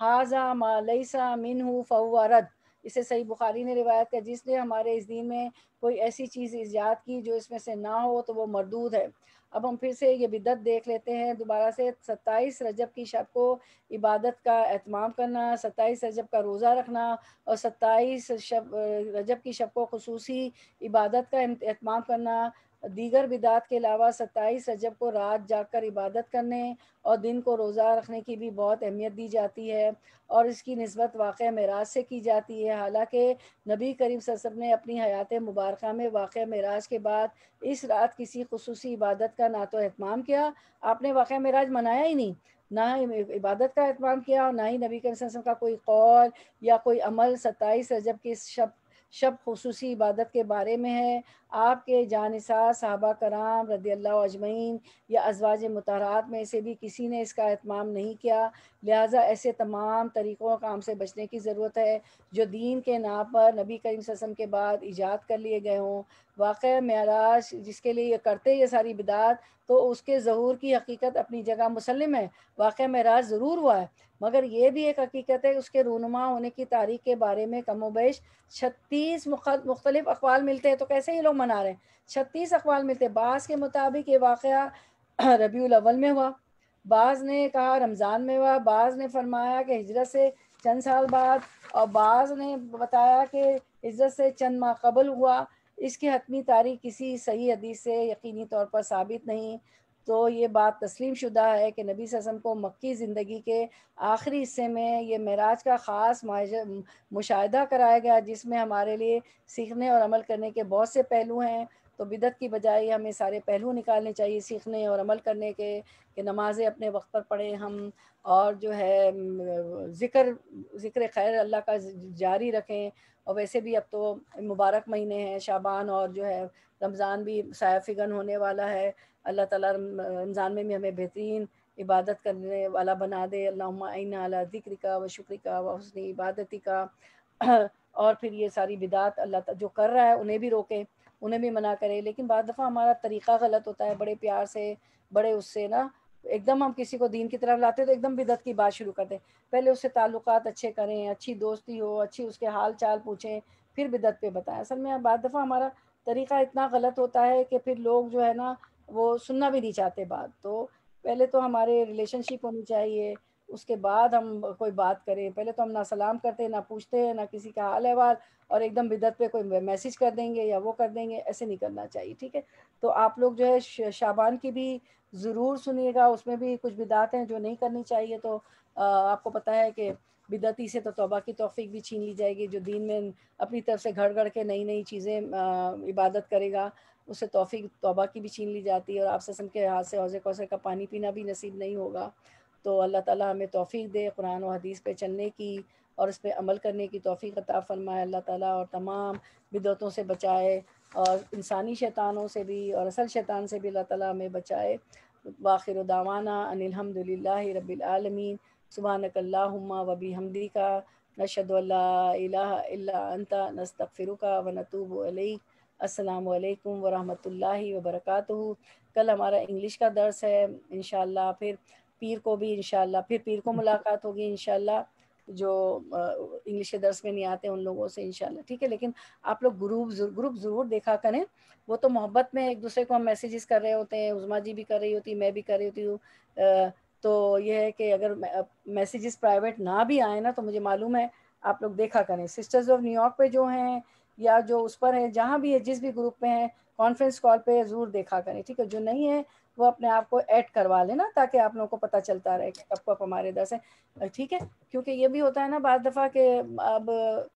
हाजा मालसा मिनहू फ़ुआ रद्द इसे सही बुखारी ने रिवायत किया जिसने हमारे इस दिन में कोई ऐसी चीज़ ईजाद की जो इसमें से ना हो तो वो मरदूद है अब हम फिर से ये बिदत देख लेते हैं दोबारा से सत्ताईस रजब की शब को इबादत का अहतमाम करना सत्ताईस रजब का रोज़ा रखना और सत्ताईस शब रजब की शब को खसूसी इबादत का अहतमाम करना दीगर बिदात के अलावा सत्ताईस रजब को रात जाकर इबादत करने और दिन को रोज़ा रखने की भी बहुत अहमियत दी जाती है और इसकी नस्बत वाक़ मराज से की जाती है हालांकि नबी करीम सरसम ने अपनी हयात मुबारक में वाक़ मराज के बाद इस रात किसी खसूस इबादत का ना तो अहतमाम किया आपने वाक़ मराज मनाया ही नहीं ना ही इबादत का अहतमाम किया और ना ही नबी करीम का कोई कौल या कोई अमल सत्ताईस रजब के इस शब शब खसूस इबादत के बारे में है आपके जानसार साहबा कराम रदी अल्लाह अजमैन या अजवाज मतारात में से भी किसी ने इसका अहतमाम नहीं किया लिहाजा ऐसे तमाम तरीक़ों काम से बचने की ज़रूरत है जो दीन के नाम पर नबी करीम सस्म के बाद ईजाद कर लिए गए हों वाक़ महराज जिसके लिए ये करते ये सारी बिदात तो उसके ज़हूर की हकीकत अपनी जगह मुसलम है वाक़ महराज ज़रूर हुआ है मगर ये भी एक हकीकत है उसके रूनुमा होने की तारीख के बारे में कम वेश छत्तीस मुख्तलिफ अखबाल मिलते हैं तो कैसे ये लोग मना रहे हैं छत्तीस अखबाल मिलते हैं बास के मुताबिक ये वाक़ रबी अवल में हुआ बाज़ ने कहा रमज़ान में हुआ बाज़ ने फरमाया कि हिजरत से चंद साल बाद और बाज़ ने बताया कि हिजरत से चंद माह कबल हुआ इसकी हतमी तारीख किसी सही हदीस से यकीनी तौर पर साबित नहीं तो ये बात तस्लीम शुदा है कि नबी ससम को मक्की ज़िंदगी के आखिरी हिस्से में ये मराज का ख़ास मुशाह कराया गया जिसमें हमारे लिए सीखने और अमल करने के बहुत से पहलू हैं तो बिदत की बजाय हमें सारे पहलू निकालने चाहिए सीखने और अमल करने के कि नमाज़ें अपने वक्त पर पढ़ें हम और जो है ज़िक्र ज़िक्र खैर अल्लाह का जारी रखें और वैसे भी अब तो मुबारक महीने हैं शाबान और जो है रमज़ान भी सायाफिगन होने वाला है अल्लाह ताला रमज़ान में भी हमें बेहतरीन इबादत करने वाला बना दे अल्लाह ज़िक्र का व शुक्र का व हसन इबादती का और फिर ये सारी बिदात अल्लाह जो कर रहा है उन्हें भी रोकें उन्हें भी मना करें लेकिन बाद दफ़ा हमारा तरीका गलत होता है बड़े प्यार से बड़े उससे ना एकदम हम किसी को दीन की तरफ लाते तो एकदम बिदत की बात शुरू कर दें पहले उससे ताल्लुक अच्छे करें अच्छी दोस्ती हो अच्छी उसके हाल चाल पूछें फिर बिदत पे बताएं असल में बाद दफ़ा हमारा तरीका इतना गलत होता है कि फिर लोग जो है ना वो सुनना भी नहीं चाहते बात तो पहले तो हमारे रिलेशनशिप होनी चाहिए उसके बाद हम कोई बात करें पहले तो हम ना सलाम करते ना पूछते ना किसी का हाल अहवाल और एकदम बिदत पे कोई मैसेज कर देंगे या वो कर देंगे ऐसे नहीं करना चाहिए ठीक है तो आप लोग जो है शाबान की भी ज़रूर सुनिएगा उसमें भी कुछ बिदात हैं जो नहीं करनी चाहिए तो आपको पता है कि बिदती से तो तोबा की तोफ़ी भी छीन ली जाएगी जो दीन में अपनी तरफ से घड़ घड़ के नई नई चीज़ें इबादत करेगा उससे तोफ़ी तोबा की भी छीन ली जाती है और आप ससम के हाथ से हौजे कौसर का पानी पीना भी नसीब नहीं होगा तो अल्लाह ताला हमें तोफ़ी दे कुरान और हदीस पे चलने की और उस पर अमल करने की तोफ़ी अता फ़रमाए अल्लाह ताला और तमाम बिदतों से बचाए और इंसानी शैतानों से भी और असल शैतान से भी अल्लाह ताला हमें बचाए बाखिर दावाना अनिलहमदिल्ला रबालमीन नकल्ला वबी हमदी का नशद अंता नस्तफ़िरुका व नतूब अलैक वरहमतुल्लाहि व बरकातुहू कल हमारा इंग्लिश का दर्स है इन फिर पीर को भी इनशाला फिर पीर को मुलाकात होगी इनशाला जो इंग्लिश के दर्स में नहीं आते उन लोगों से इनशाला ठीक है लेकिन आप लोग ग्रुप ग्रुप ज़रूर देखा करें वो तो मोहब्बत में एक दूसरे को हम मैसेजेस कर रहे होते हैं उजमा जी भी कर रही होती मैं भी कर रही होती हूँ तो ये है कि अगर मैसेजेस प्राइवेट ना भी आए ना तो मुझे मालूम है आप लोग देखा करें सिस्टर्स ऑफ न्यूयॉर्क पे जो हैं या जो उस पर है जहाँ भी है जिस भी ग्रुप में है कॉन्फ्रेंस कॉल पे ज़रूर देखा करें ठीक है जो नहीं है वो अपने आप को ऐड करवा लेना ताकि आप लोगों को पता चलता रहे कि कब हमारे दस है ठीक है क्योंकि ये भी होता है ना बार दफ़ा कि अब